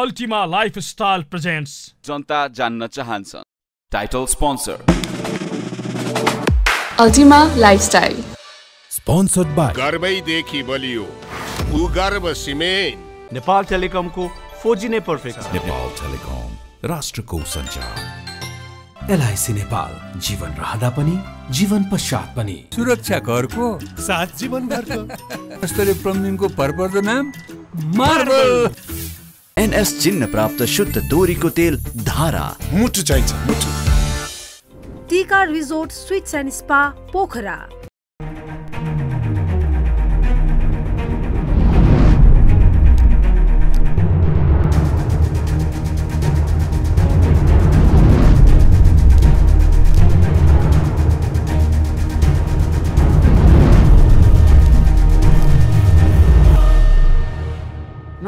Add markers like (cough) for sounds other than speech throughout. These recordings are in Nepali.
अल्टिमा लाइफस्टाइल प्रेजेन्ट्स जनता जान्न चाहन्छ title sponsor Ultima lifestyle sponsored by गर्वैदेखि बलियो भूगर्भ सिमेन्ट नेपाल टेलिकमको खोजी नै पर्फेक्ट नेपाल टेलिकम राष्ट्रको सञ्चार एलआईसी नेपाल जीवन रहँदा पनि जीवन पश्चात पनि सुरक्षा घरको साथ जीवन भरको प्रमिनको भरपर्दो नाम मार्बल एनएस चिन्ह प्राप्त शुद्ध तोरीको तेल धारा मुठु चाहिन्छ मुठु टिका resort suites and spa Pokhara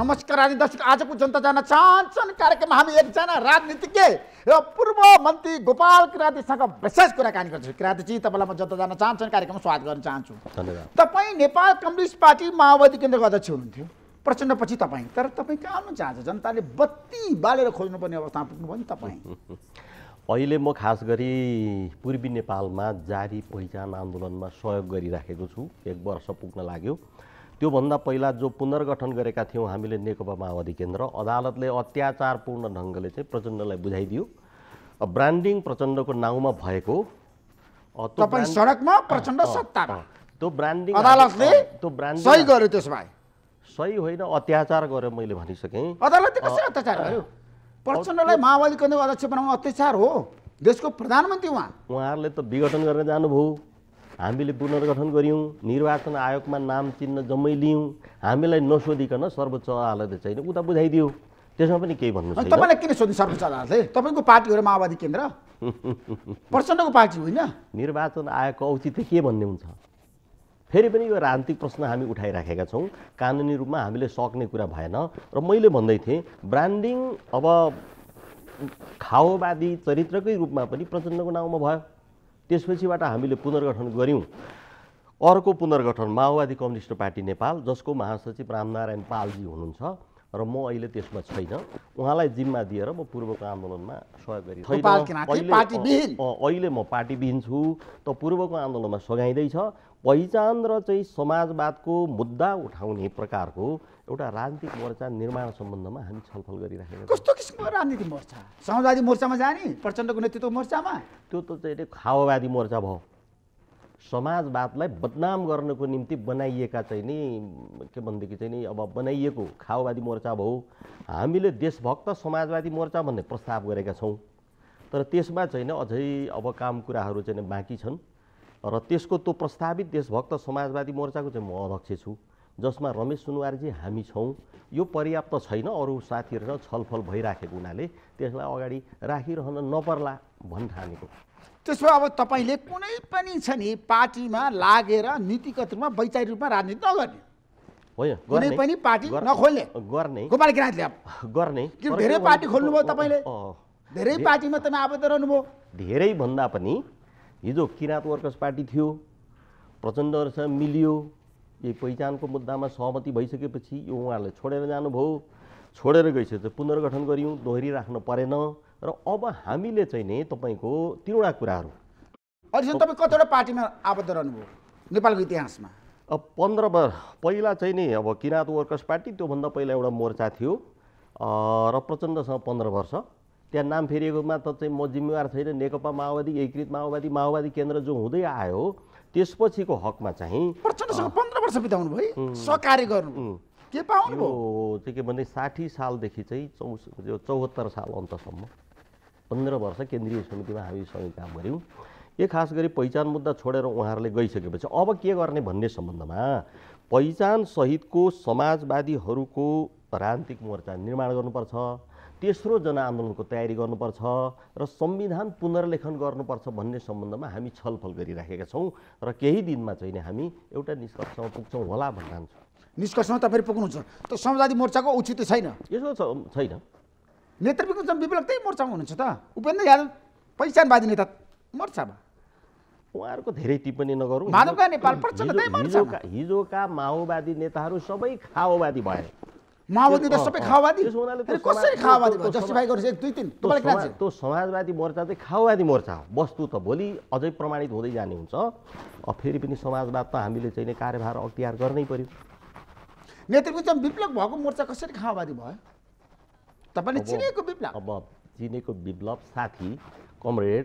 नमस्कार राजनीति दर्शक आजको जनता जान चाहन्छन् कार्यक्रममा हामी एकजना राजनीतिज्ञ र पूर्व मन्त्री गोपाल किराँतीसँग विशेष कुराकानी गर्छु किराँतीजी तपाईँलाई म जनता जान चाहन्छन् कार्यक्रममा स्वागत गर्न चाहन्छु धन्यवाद तपाईँ नेपाल कम्युनिस्ट पार्टी माओवादी केन्द्रको अध्यक्ष हुनुहुन्थ्यो प्रचण्डपछि तपाईँ तर तपाईँ कहाँ हुनुहुन्छ आज जनताले बत्ती बालेर खोज्नुपर्ने अवस्थामा पुग्नुभयो नि तपाईँ (laughs) अहिले म खास गरी पूर्वी नेपालमा जारी पहिचान आन्दोलनमा सहयोग गरिराखेको छु एक वर्ष पुग्न लाग्यो त्योभन्दा पहिला जो पुनर्गठन गरेका थियौँ हामीले नेकपा माओवादी केन्द्र अदालतले अत्याचारपूर्ण ढङ्गले चाहिँ प्रचण्डलाई बुझाइदियो ब्रान्डिङ प्रचण्डको नाउँमा भएको तपाईँ सडकमा प्रचण्ड सत्तामा त्यो ब्रान्डिङ अदालतले त्यो ब्रान्ड सही गर्यो त्यसमा सही होइन अत्याचार गरेर मैले भनिसकेँ अदालतले कसरी अत्याचार गर्यो प्रचण्डलाई माओवादी केन्द्रको अध्यक्ष बनाउनु अत्याचार हो देशको प्रधानमन्त्री उहाँ उहाँहरूले त विघटन गर्न जानुभयो हामीले पुनर्गठन गऱ्यौँ निर्वाचन आयोगमा नाम चिन्ह जम्मै लियौँ हामीलाई नसोधिकन सर्वोच्च अदालतले चाहिँ उता बुझाइदियो त्यसमा पनि केही भन्नु तपाईँलाई किन सोध्यो सर्वोच्च अदालतले तपाईँको पार्टी हो र माओवादी केन्द्र (laughs) प्रचण्डको पार्टी होइन निर्वाचन आयोगको औचित्य के भन्ने हुन्छ फेरि पनि यो राजनीतिक प्रश्न हामी उठाइराखेका छौँ कानुनी रूपमा हामीले सक्ने कुरा भएन र मैले भन्दै थिएँ ब्रान्डिङ अब खाओवादी चरित्रकै रूपमा पनि प्रचण्डको नाउँमा भयो त्यसपछिबाट हामीले पुनर्गठन गऱ्यौँ अर्को पुनर्गठन माओवादी कम्युनिस्ट पार्टी नेपाल जसको महासचिव रामनारायण पालजी हुनुहुन्छ र म अहिले त्यसमा छैन उहाँलाई जिम्मा दिएर म पूर्वको आन्दोलनमा सहयोग गरेँ अहिले म पार्टीविहीन छु त पूर्वको आन्दोलनमा सघाइँदैछ पहिचान र चाहिँ समाजवादको मुद्दा उठाउने प्रकारको एउटा राजनीतिक मोर्चा निर्माण सम्बन्धमा हामी छलफल गरिराखेका कस्तो किसिमको राजनीतिक मोर्चा समाजवादी मोर्चामा जाने प्रचण्डको नेतृत्व मोर्चामा त्यो त चाहिँ खाओवादी मोर्चा भयो समाजवादलाई बदनाम गर्नको निम्ति बनाइएका चाहिँ नि के भनेदेखि चाहिँ नि अब बनाइएको खाओवादी मोर्चा भयो हामीले देशभक्त समाजवादी मोर्चा भन्ने प्रस्ताव गरेका छौँ तर त्यसमा चाहिँ अझै अब काम कुराहरू चाहिँ बाँकी छन् र त्यसको त्यो प्रस्तावित देशभक्त समाजवादी मोर्चाको चाहिँ म अध्यक्ष छु जसमा रमेश सुनवारजी हामी छौँ यो पर्याप्त छैन अरू साथीहरूसँग छलफल भइराखेको हुनाले त्यसलाई अगाडि राखिरहन नपर्ला भन् ठानेको त्यसो अब तपाईँले कुनै पनि छ नि पार्टीमा लागेर नीतिगत रूपमा वैचारिक रूपमा राजनीति नगर्ने होइन कुनै पनि पार्टी नखोल्ने गर्ने गोपाल किराँतले गर्ने धेरै पार्टी खोल्नुभयो तपाईँले धेरै पार्टीमा तपाईँ आबद्ध रहनुभयो धेरै भन्दा पनि हिजो किराँत वर्कर्स पार्टी थियो प्रचण्डहरूसँग मिलियो यही पहिचानको मुद्दामा सहमति भइसकेपछि यो उहाँहरूले छोडेर जानुभयो छोडेर गइसकेपछि पुनर्गठन गऱ्यौँ राख्न परेन र अब हामीले चाहिँ नि तपाईँको तिनवटा कुराहरू अहिलेसम्म तपाईँ कतिवटा पार्टीमा आबद्ध रहनुभयो नेपालको इतिहासमा अब पन्ध्र पहिला चाहिँ नि अब किराँत वर्कर्स पार्टी त्योभन्दा पहिला एउटा मोर्चा थियो र प्रचण्डसँग पन्ध्र वर्ष त्यहाँ नाम फेरिएकोमा त चाहिँ म जिम्मेवार छैन नेकपा माओवादी एकीकृत माओवादी माओवादी केन्द्र जो हुँदै आयो त्यसपछिको हकमा चाहिँ प्रचण्डसँग पन्ध्र वर्ष बिताउनु भयो सहकार्य गर्नु के पाउनु त्यो के भन्दै साठी सालदेखि चाहिँ चौ यो चौहत्तर साल अन्तसम्म पन्ध्र वर्ष केन्द्रीय समितिमा हामीसँग काम गऱ्यौँ ए खास गरी पहिचान मुद्दा छोडेर उहाँहरूले गइसकेपछि अब के गर्ने भन्ने सम्बन्धमा पहिचान सहितको समाजवादीहरूको राजनीतिक मोर्चा निर्माण गर्नुपर्छ तेस्रो जनआन्दोलनको तयारी गर्नुपर्छ र संविधान पुनर्लेखन गर्नुपर्छ भन्ने सम्बन्धमा हामी छलफल गरिराखेका छौँ र केही दिनमा चाहिँ हामी एउटा निष्कर्षमा पुग्छौँ होला भन्नुहुन्छ निष्कर्षमा तपाईँ पुग्नुहुन्छ त समाजवादी मोर्चाको औचित्य छैन यसो छैन नेतृत्व जनविप्लव मोर्चामा हुनुहुन्छ त उपेन्द्र यादव पहिचानवादी नेता मोर्चामा उहाँहरूको धेरै टिप्पणी नगरौँ हिजोका माओवादी नेताहरू सबै खाओवादी भए माओवादी त सबै खाओवादी कसरी खाओवादी भयो जस्टिफाई गर्छ एक दुई तिन त्यो समाजवादी मोर्चा चाहिँ खाओवादी मोर्चा हो वस्तु त भोलि अझै प्रमाणित हुँदै जाने हुन्छ फेरि पनि समाजवाद त हामीले चाहिँ कार्यभार अख्तियार गर्नै पर्यो नेतृत्व विप्लव भएको मोर्चा कसरी खाओवादी भयो तपाईँले चिनेको विप्लव अब चिनेको विप्लव साथी कमरेड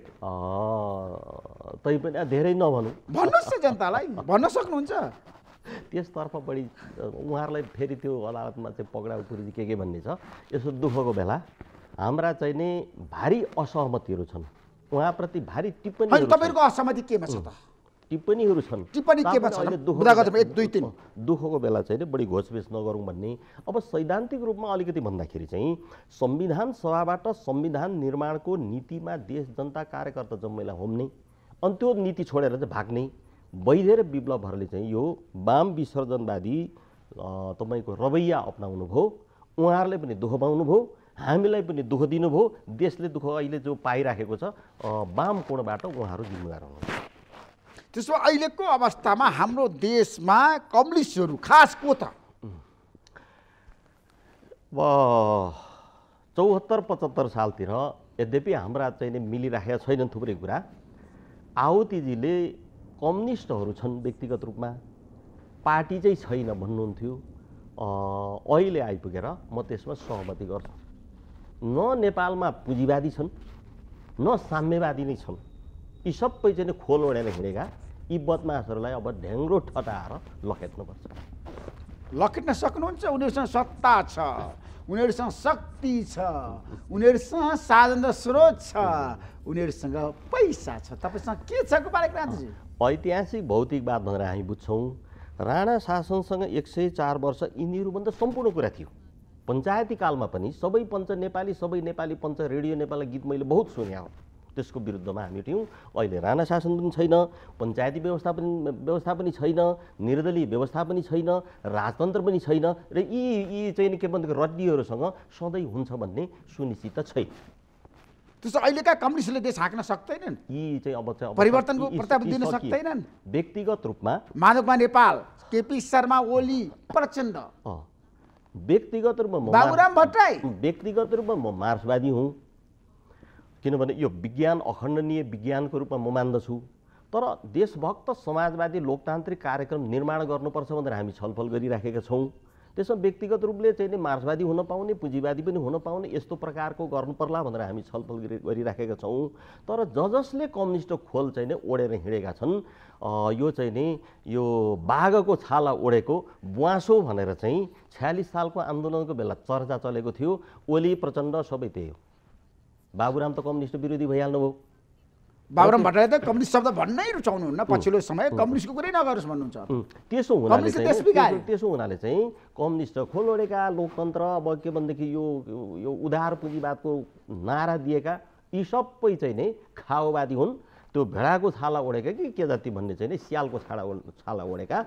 तै पनि धेरै नभनौँ भन्नुहोस् न जनतालाई (laughs) भन्न सक्नुहुन्छ त्यसतर्फ बढी उहाँहरूलाई फेरि त्यो अदालतमा चाहिँ पक्राउ पुर्जी के के भन्ने छ यसो दुःखको बेला हाम्रा चाहिँ नि भारी असहमतिहरू छन् उहाँप्रति भारी टिप्पणी तपाईँको असहमति केमा छ त टिप्पणीहरू छन् टिप्पणी दुःखको बेला चाहिँ बढी घोषबेस नगरौँ भन्ने अब सैद्धान्तिक रूपमा अलिकति भन्दाखेरि चाहिँ संविधान सभाबाट संविधान निर्माणको नीतिमा देश जनता कार्यकर्ता जम्मैलाई होम्ने अनि त्यो नीति छोडेर चाहिँ भाग्ने वैध र विप्लवहरूले चाहिँ यो वाम विसर्जनवादी तपाईँको रवैया अप्नाउनु भयो उहाँहरूले पनि दुःख पाउनुभयो हामीलाई पनि दुःख दिनुभयो देशले दुःख अहिले जो पाइराखेको छ वाम कोणबाट उहाँहरू जिम्मेवार हुनुहुन्छ त्यसो अहिलेको अवस्थामा हाम्रो देशमा कम्युनिस्टहरू खास को त चौहत्तर पचहत्तर सालतिर यद्यपि हाम्रा चाहिँ मिलिराखेका छैनन् थुप्रै कुरा आहुतिजीले कम्युनिस्टहरू छन् व्यक्तिगत रूपमा पार्टी चाहिँ छैन भन्नुहुन्थ्यो अहिले आइपुगेर म त्यसमा सहमति गर्छु न नेपालमा पुँजीवादी छन् न साम्यवादी नै छन् यी सबै चाहिँ खोल ओडेर हिँडेका यी बदमासहरूलाई अब ढ्याङ्ग्रो ठटाएर लखेट्नुपर्छ लखेट्न सक्नुहुन्छ उनीहरूसँग सत्ता छ उनीहरूसँग शक्ति छ उनीहरूसँग साधन र स्रोत छ उनीहरूसँग पैसा छ तपाईँसँग के छ गोपाल ऐतिहासिक बात भनेर हामी बुझ्छौँ राणा शासनसँग एक सय चार वर्ष यिनीहरूभन्दा सम्पूर्ण कुरा थियो पञ्चायती कालमा पनि सबै पञ्च नेपाली सबै नेपाली पञ्च रेडियो नेपाली गीत मैले बहुत सुने हो त्यसको विरुद्धमा हामी थियौँ अहिले राणा शासन पनि छैन पञ्चायती व्यवस्था पनि व्यवस्था पनि छैन निर्दलीय व्यवस्था पनि छैन राजतन्त्र पनि छैन र यी यी चाहिँ के भन्दा रड्डीहरूसँग सधैँ हुन्छ भन्ने सुनिश्चित छैन त्यसो अहिलेका कम्युनिस्टले देश हाँक्न सक्दैनन् यी चाहिँ अब परिवर्तनको प्रस्ताव दिन सक्दैनन् व्यक्तिगत रूपमा माधवमा नेपाल केपी शर्मा ओली प्रचण्ड व्यक्तिगत रूपमा बाबुराम भट्टराई व्यक्तिगत रूपमा म मार्क्सवादी हुँ किनभने यो विज्ञान अखण्डनीय विज्ञानको रूपमा म मान्दछु तर देशभक्त समाजवादी लोकतान्त्रिक कार्यक्रम निर्माण गर्नुपर्छ भनेर हामी छलफल गरिराखेका छौँ त्यसमा व्यक्तिगत रूपले चाहिँ नि मार्क्सवादी हुन पाउने पुँजीवादी पनि हुन पाउने यस्तो प्रकारको गर्नुपर्ला भनेर हामी छलफल गरिराखेका छौँ तर ज जसले कम्युनिस्ट खोल चाहिँ नि ओढेर हिँडेका छन् यो चाहिँ नि यो बाघको छाला ओढेको बुवासो भनेर चाहिँ छ्यालिस सालको आन्दोलनको बेला चर्चा चलेको थियो ओली प्रचण्ड सबै त्यही हो बाबुराम त कम्युनिस्ट विरोधी भइहाल्नुभयो बाबुराम भट्टराई त कम्युनिस्ट शब्द भन्नै रुचाउनुहुन्न पछिल्लो समय कम्युनिस्टको कुरै नगरोस् भन्नुहुन्छ त्यसो हुनाले त्यसो हुनाले चाहिँ कम्युनिस्ट खोलोडेका लोकतन्त्र अब के भनेदेखि यो यो उधार पुँजीवादको नारा दिएका यी सबै चाहिँ नै खाओवादी हुन् त्यो भेडाको छाला ओढेका कि के जाति भन्ने चाहिँ नि स्यालको छाडा छाला ओढेका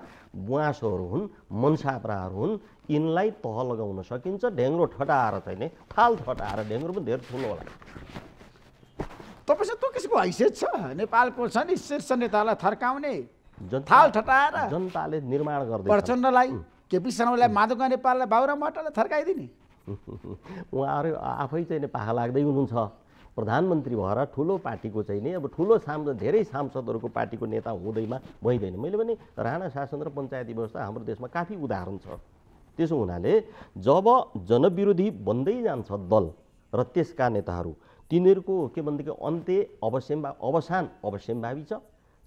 बुवासोहरू हुन् मनसाप्राहरू हुन् यिनलाई तह लगाउन सकिन्छ ढेङ्ग्रो ठटाएर चाहिँ नि थाल ठटाएर ढेङ्ग्रो पनि धेरै ठुलो होला तपाईँसँग त्यो किसिमको हैसियत छ नेपालको छ नि शीर्ष नेतालाई थर्काउने थाल ठटाएर जनताले निर्माण गर्दै प्रचण्डलाई केपी शर्मालाई माधुका नेपाललाई बाबुराम भट्टलाई थर्काइदिने (laughs) उहाँहरू आफै चाहिँ पाखा लाग्दै हुनुहुन्छ प्रधानमन्त्री भएर ठुलो पार्टीको चाहिँ नि अब ठुलो सांसद धेरै सांसदहरूको पार्टीको नेता हुँदैमा भइँदैन मैले भने राणा शासन र पञ्चायती व्यवस्था हाम्रो देशमा काफी उदाहरण छ त्यसो हुनाले जब जनविरोधी बन्दै जान्छ दल र त्यसका नेताहरू तिनीहरूको के भनेदेखि अन्त्य अवश्य अवसान अवश्यम्भावी छ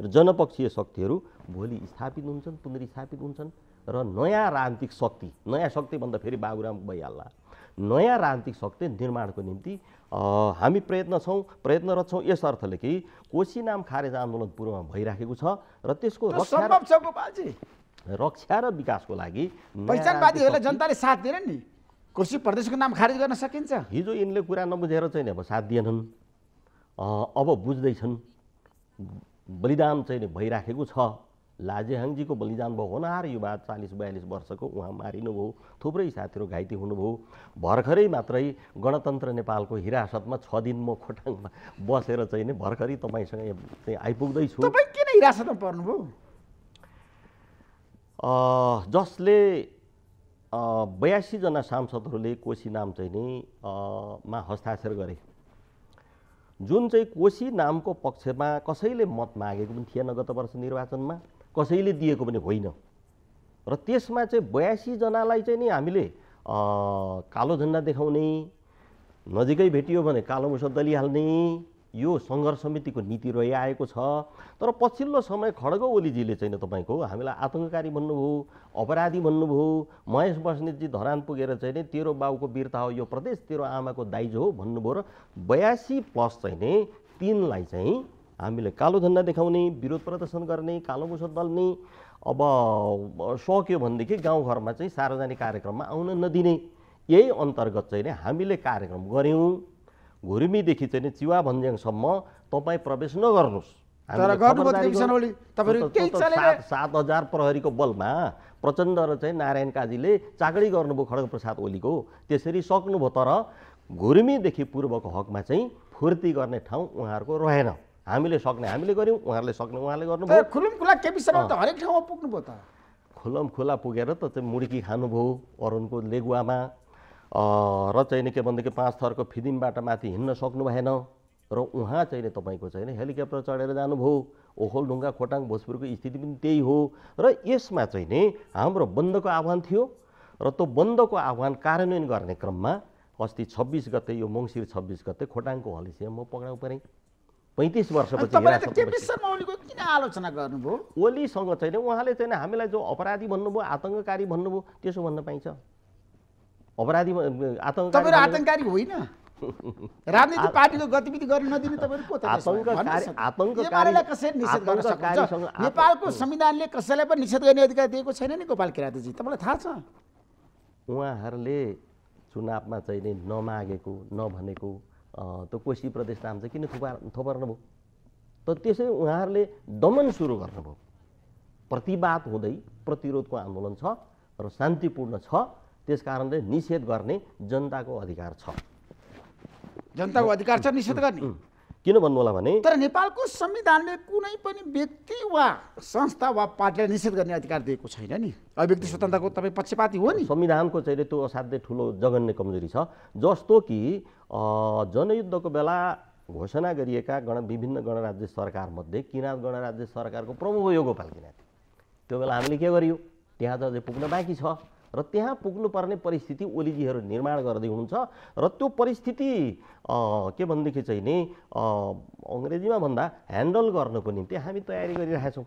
र जनपक्षीय शक्तिहरू भोलि स्थापित हुन्छन् पुनर्स्थापित हुन्छन् र नयाँ राजनीतिक शक्ति नयाँ शक्ति भन्दा फेरि बाबुराम भइहाल्ला नयाँ राजनीतिक शक्ति निर्माणको निम्ति हामी प्रयत्न छौँ प्रयत्नरत छौँ यस अर्थले कि कोशी नाम खारेज आन्दोलन पूर्वमा भइराखेको छ र त्यसको रक्षा र विकासको लागि जनताले साथ दिएर नि कोशी प्रदेशको नाम खारेज गर्न सकिन्छ हिजो यिनले कुरा नबुझेर चाहिँ अब साथ दिएनन् अब बुझ्दैछन् बलिदान चाहिँ भइराखेको छ लाजेहाङजीको बलिदान भयो होनार युवा चालिस बयालिस वर्षको उहाँ मारिनुभयो थुप्रै साथीहरू घाइते हुनुभयो भर्खरै मात्रै गणतन्त्र नेपालको हिरासतमा छ दिन म खोटाङमा बसेर चाहिँ नै भर्खरै तपाईँसँग चाहिँ आइपुग्दैछु तपाईँ किन हिरासतमा पर्नुभयो जसले बयासीजना सांसदहरूले कोशी नाम चाहिँ नि मा हस्ताक्षर गरे जुन चाहिँ कोशी नामको पक्षमा कसैले मत मागेको पनि थिएन गत वर्ष निर्वाचनमा कसैले दिएको पनि होइन र त्यसमा चाहिँ बयासीजनालाई चाहिँ नि हामीले कालो झन्डा देखाउने नजिकै भेटियो भने कालो मुसो दलिहाल्ने यो सङ्घर्ष समितिको नीति रहिआएको छ तर पछिल्लो समय खड्ग ओलीजीले चाहिँ तपाईँको हामीलाई आतङ्ककारी भन्नुभयो अपराधी भन्नुभयो महेश बस्नेतजी धरान पुगेर चाहिँ नि तेरो बाउको वीरता हो यो प्रदेश तेरो आमाको दाइजो हो भन्नुभयो र बयासी प्लस चाहिँ नि तिनलाई चाहिँ हामीले कालो झन्डा देखाउने विरोध प्रदर्शन गर्ने कालो मुसो दल्ने अब सक्यो भनेदेखि गाउँघरमा चाहिँ सार्वजनिक कार्यक्रममा आउन नदिने यही अन्तर्गत चाहिँ हामीले कार्यक्रम गऱ्यौँ घुर्मीदेखि चाहिँ चिवा भन्ज्याङसम्म तपाईँ प्रवेश नगर्नुहोस् सात हजार प्रहरीको बलमा प्रचण्ड र चाहिँ नारायण काजीले चाकडी गर्नुभयो खड्ग प्रसाद ओलीको त्यसरी सक्नुभयो तर घुर्मीदेखि पूर्वको हकमा चाहिँ फुर्ती गर्ने ठाउँ उहाँहरूको रहेन हामीले सक्ने हामीले गऱ्यौँ उहाँहरूले सक्ने उहाँले गर्नुभयो खुलम खुला त हरेक ठाउँमा पुग्नुभयो त खुलम खुला पुगेर त मुर्की खानुभयो अरुणको लेगुवामा र चाहिँ नि के भनेदेखि पाँच थरको फिदिमबाट माथि हिँड्न सक्नु भएन र उहाँ चाहिँ नि तपाईँको चाहिँ नि हेलिकप्टर चढेर जानुभयो ढुङ्गा खोटाङ भोजपुरको स्थिति पनि त्यही हो र यसमा चाहिँ नि हाम्रो बन्दको आह्वान थियो र त्यो बन्दको आह्वान कार्यान्वयन गर्ने क्रममा अस्ति छब्बिस गते यो मङ्सिर छब्बिस गते खोटाङको हलिसिया म पक्राउ परेँ पैँतिस वर्षपछि आलोचना गर्नुभयो ओलीसँग चाहिँ उहाँले चाहिँ हामीलाई जो अपराधी भन्नुभयो आतङ्ककारी भन्नुभयो त्यसो भन्न पाइन्छ अपराधी तपाईँहरू आतङ्कारी होइन राजनीतिक पार्टीको गतिविधि गर्न नदिने नेपालको संविधानले कसैलाई पनि निषेध गर्ने अधिकार दिएको छैन नि गोपाल किरातीजी तपाईँलाई थाहा छ उहाँहरूले चुनावमा चाहिँ नै नमागेको नभनेको त्यो कोशी प्रदेश नाम चाहिँ किन थुपा थोपार्नुभयो त त्यसै उहाँहरूले दमन सुरु गर्नुभयो प्रतिवाद हुँदै प्रतिरोधको आन्दोलन छ र शान्तिपूर्ण छ त्यस कारणले निषेध गर्ने जनताको अधिकार छ जनताको अधिकार छ निषेध गर्ने किन भन्नु होला भने तर नेपालको संविधानले कुनै पनि व्यक्ति वा संस्था वा पार्टीलाई निषेध गर्ने अधिकार दिएको छैन नि अभिव्यक्ति स्वतन्त्रताको तपाईँ पक्षपाती हो नि संविधानको चाहिँ त्यो असाध्यै ठुलो जगन्य कमजोरी छ जस्तो कि जनयुद्धको बेला घोषणा गरिएका गण विभिन्न गणराज्य सरकारमध्ये किराँत गणराज्य सरकारको प्रमुख हो यो गोपाल किराँती त्यो बेला हामीले के गरियो त्यहाँ त अझै पुग्न बाँकी छ र त्यहाँ पुग्नुपर्ने परिस्थिति ओलीजीहरू निर्माण गर्दै हुनुहुन्छ र त्यो परिस्थिति के भनेदेखि चाहिँ नि अङ्ग्रेजीमा भन्दा ह्यान्डल गर्नको निम्ति हामी तयारी गरिरहेछौँ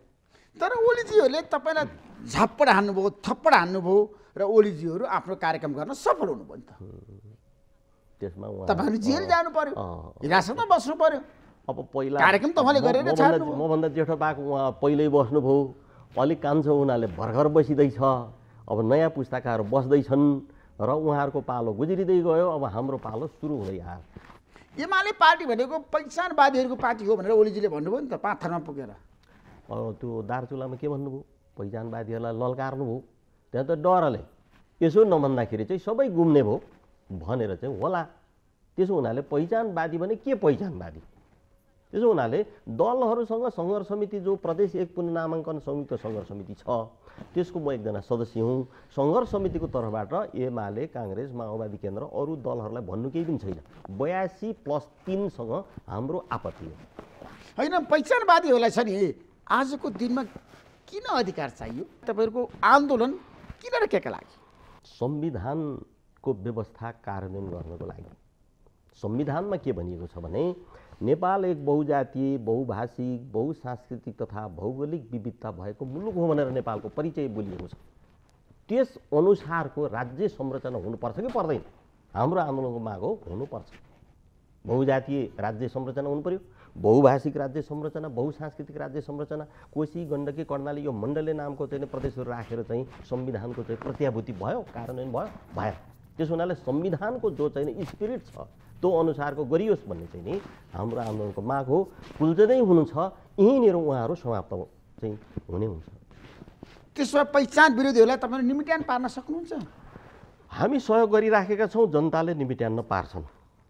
तर ओलीजीहरूले तपाईँलाई झप्पड हान्नुभयो थप्पड हान्नुभयो र ओलीजीहरू आफ्नो कार्यक्रम गर्न सफल हुनुभयो नि त त्यसमा तपाईँहरू जेल जानु पर्यो हिरासतमा बस्नु पर्यो अब पहिला कार्यक्रम तपाईँले गरेर मभन्दा जेठो बाघ उहाँ पहिल्यै बस्नुभयो अलिक कान्छो उनीहरूले भर्खर बसिँदैछ अब नयाँ पुस्ताकाहरू बस्दैछन् र उहाँहरूको पालो गुज्रिँदै गयो अब हाम्रो पालो सुरु हुँदै आयो एमाले पार्टी भनेको पहिचानवादीहरूको पार्टी हो भनेर ओलीजीले भन्नुभयो नि त पाँच थरमा पुगेर त्यो दार्चुलामा के भन्नुभयो पहिचानवादीहरूलाई लल्कार्नुभयो त्यहाँ त डरले यसो नभन्दाखेरि चाहिँ सबै गुम्ने भयो भनेर चाहिँ होला त्यसो हुनाले पहिचानवादी भने के पहिचानवादी त्यसो हुनाले दलहरूसँग सङ्घर्ष समिति जो प्रदेश एक नामाङ्कन संयुक्त सङ्घर्ष समिति छ त्यसको म एकजना सदस्य हुँ सङ्घर्ष समितिको तर्फबाट एमाले काङ्ग्रेस माओवादी केन्द्र अरू दलहरूलाई भन्नु केही पनि छैन बयासी प्लस तिनसँग हाम्रो आपत्ति हो होइन पहिचानवादीहरूलाई छ नि आजको दिनमा किन अधिकार चाहियो तपाईँहरूको आन्दोलन किन र के लागि संविधानको व्यवस्था कार्यान्वयन गर्नको लागि संविधानमा के भनिएको छ भने नेपाल एक बहुजातीय बहुभाषिक बहुसांस्कृतिक तथा भौगोलिक विविधता भएको मुलुक हो भनेर नेपालको परिचय बोलिएको छ त्यस अनुसारको राज्य संरचना हुनुपर्छ कि पर्दैन हाम्रो आन्दोलनको माग हो हुनुपर्छ बहुजातीय राज्य संरचना हुनु पऱ्यो बहुभाषिक राज्य संरचना बहुसांस्कृतिक राज्य संरचना कोशी गण्डकी कर्णाली यो मण्डले नामको चाहिँ प्रदेशहरू राखेर चाहिँ संविधानको चाहिँ प्रत्याभूति भयो कारण भयो भयो त्यस हुनाले संविधानको जो चाहिँ स्पिरिट छ त्यो अनुसारको गरियोस् भन्ने चाहिँ नि हाम्रो आन्दोलनको माग हो कुल्चदै हुनुहुन्छ यहीँनिर उहाँहरू समाप्त चाहिँ हुने हुन्छ भए पहिचान विरोधीहरूलाई तपाईँले निमिट्यान पार्न सक्नुहुन्छ हामी सहयोग गरिराखेका छौँ जनताले निमिट्यान नपार्छन्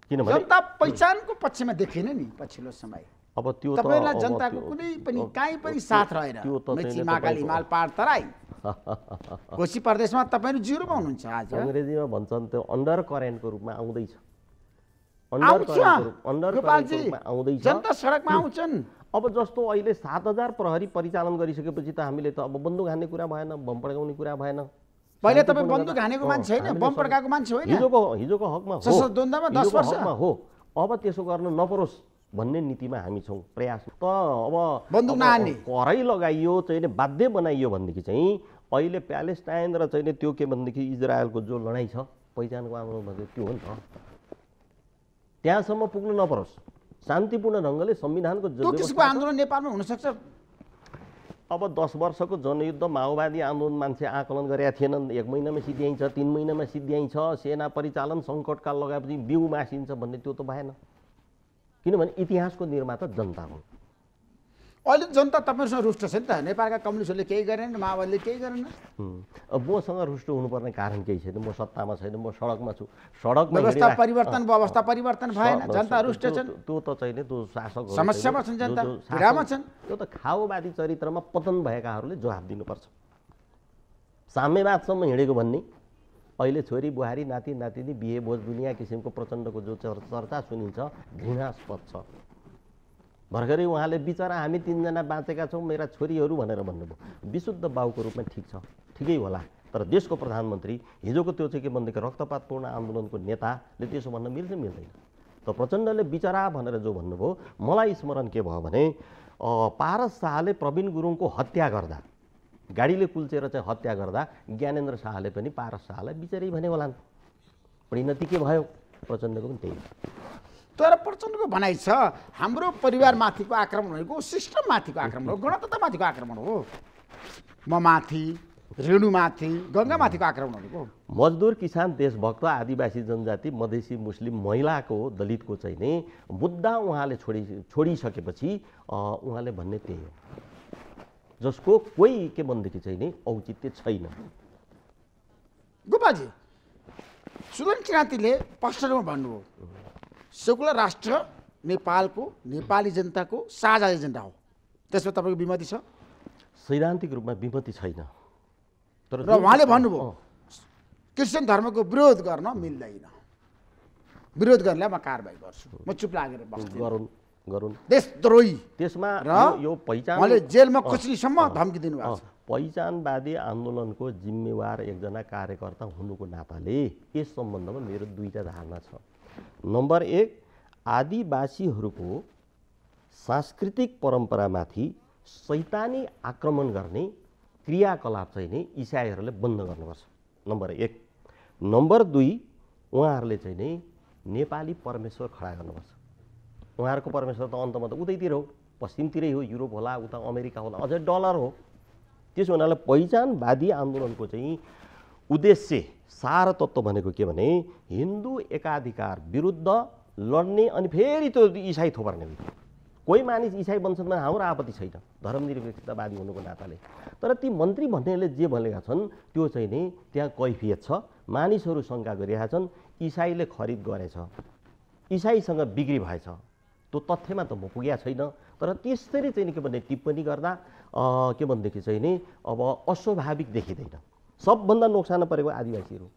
किनभने जनता पहिचानको पक्षमा देखिएन नि पछिल्लो समय अब त्यो तपाईँलाई जनताको कुनै पनि काहीँ पनि साथ रहेन मेची महाकाली हिमाल पहाड तराई (laughs) कोशी प्रदेशमा तपाईँहरू जिरोमा हुनुहुन्छ आज अङ्ग्रेजीमा भन्छन् त्यो अन्डर करेन्टको रूपमा आउँदैछ जनता सडकमा आउँछन् (laughs) अब जस्तो अहिले सात हजार प्रहरी परिचालन गरिसकेपछि त हामीले त अब बन्दुक हान्ने कुरा भएन बम पड्काउने कुरा भएन पहिले तपाईँ बन्दुक हानेको मान्छे होइन बम पड्काएको मान्छे होइन हिजोको हिजोको हकमा हो अब त्यसो गर्न नपरोस् भन्ने नीतिमा हामी छौँ प्रयास त अब बन्दुक नहान्ने करै लगाइयो चाहिँ बाध्य बनाइयो भनेदेखि चाहिँ अहिले प्यालेस्टाइन र चाहिँ त्यो के भनेदेखि इजरायलको जो लडाइँ छ पहिचानको आउनु भने त्यो हो नि त त्यहाँसम्म पुग्नु नपरोस् शान्तिपूर्ण ढङ्गले संविधानको आन्दोलन नेपालमा हुनसक्छ अब दस वर्षको जनयुद्ध माओवादी आन्दोलन मान्छे आकलन गरेका थिएनन् एक महिनामा सिद्ध्याइन्छ तिन महिनामा सिद्ध्याइन्छ सेना परिचालन सङ्कटकाल लगाएपछि बिउ मासिन्छ भन्ने त्यो त भएन किनभने इतिहासको निर्माता जनता हो अहिले जनता तपाईँहरूसँग रुष्ट छ नि त नेपालका कम्युनिस्टहरूले केही गरेन माओवादीले केही गरेन मसँग रुष्ट हुनुपर्ने कारण केही छैन म सत्तामा छैन म सडकमा छु सडकमा व्यवस्था परिवर्तन अवस्था परिवर्तन भएन जनता रुष्ट छन् त्यो त छैन त्यो शासक समस्यामा छन् जनता पीडामा छन् त्यो त खाओवादी चरित्रमा पतन भएकाहरूले जवाब दिनुपर्छ साम्यवादसम्म हिँडेको भन्ने अहिले छोरी बुहारी नाति नातिनी बिहे बोझ दुनियाँ किसिमको प्रचण्डको जो चर्चा सुनिन्छ घृणास्पद छ भर्खरै उहाँले बिचरा हामी तिनजना बाँचेका छौँ मेरा छोरीहरू भनेर भन्नुभयो विशुद्ध बाउको रूपमा ठिक छ ठिकै होला तर देशको प्रधानमन्त्री हिजोको त्यो चाहिँ के भनेदेखि रक्तपातपूर्ण आन्दोलनको नेताले त्यसो भन्न मिल्छ मिल्दैन त प्रचण्डले बिचरा भनेर जो भन्नुभयो मलाई स्मरण के भयो भने पारस शाहले प्रवीण गुरुङको हत्या गर्दा गाडीले कुल्चेर चाहिँ हत्या गर्दा ज्ञानेन्द्र शाहले पनि पारस शाहलाई बिचरी भने होलान् परिणति के भयो प्रचण्डको पनि त्यही तर प्रचण्डको भनाइ छ हाम्रो परिवारमाथिको आक्रमण भनेको सिस्टममाथिको आक्रमण हो गणतन्त्रमाथिको आक्रमण हो म माथि रेणुमाथि गङ्गामाथिको आक्रमण भनेको मजदुर किसान देशभक्त आदिवासी जनजाति मधेसी मुस्लिम महिलाको दलितको चाहिँ नै मुद्दा उहाँले छोडि छोडिसकेपछि उहाँले भन्ने त्यही हो जसको कोही के भनेदेखि चाहिँ नि औचित्य छैन गोपालजी सुगन किराँतीले पश्चिममा भन्नुभयो सेकुलर राष्ट्र नेपालको नेपाली जनताको साझा एजेन्डा हो त्यसमा तपाईँको विमति छ सैद्धान्तिक रूपमा विमति छैन तर उहाँले भन्नुभयो क्रिस्चियन धर्मको विरोध गर्न मिल्दैन विरोध गर्नलाई म कारवाही गर्छु म चुप लागेर बस्छु गरून् देशद्रोही त्यसमा र यो पहिचान जेलमा कसरीसम्म धम्की दिनुभएको छ पहिचानवादी आन्दोलनको जिम्मेवार एकजना कार्यकर्ता हुनुको नाताले यस सम्बन्धमा मेरो दुईवटा धारणा छ नम्बर एक आदिवासीहरूको सांस्कृतिक परम्परामाथि सैतानी आक्रमण गर्ने क्रियाकलाप चाहिँ नि इसाईहरूले बन्द गर्नुपर्छ नम्बर एक नम्बर दुई उहाँहरूले चाहिँ नि नेपाली परमेश्वर खडा गर्नुपर्छ उहाँहरूको परमेश्वर त अन्तमा त उतैतिर हो पश्चिमतिरै हो युरोप होला उता अमेरिका होला अझै डलर हो त्यसो हुनाले पहिचानवादी आन्दोलनको चाहिँ उद्देश्य सार तत्त्व भनेको के भने हिन्दू एकाधिकार विरुद्ध लड्ने अनि फेरि त्यो इसाई थोपर्ने कोही मानिस इसाई बन्छन् भने हाम्रो आपत्ति छैन धर्मनिरपेक्षतावादी हुनुको नाताले तर ती मन्त्री भन्नेले जे भनेका छन् त्यो चाहिँ नि त्यहाँ कैफियत छ मानिसहरू शङ्का गरिरहेका छन् इसाईले खरिद गरेछ इसाईसँग बिक्री भएछ त्यो तथ्यमा त म पुगेको छैन तर त्यसरी चाहिँ के भन्ने टिप्पणी गर्दा के भनेदेखि चाहिँ नि अब अस्वाभाविक देखिँदैन सबभन्दा नोक्सान परेको आदिवासीहरू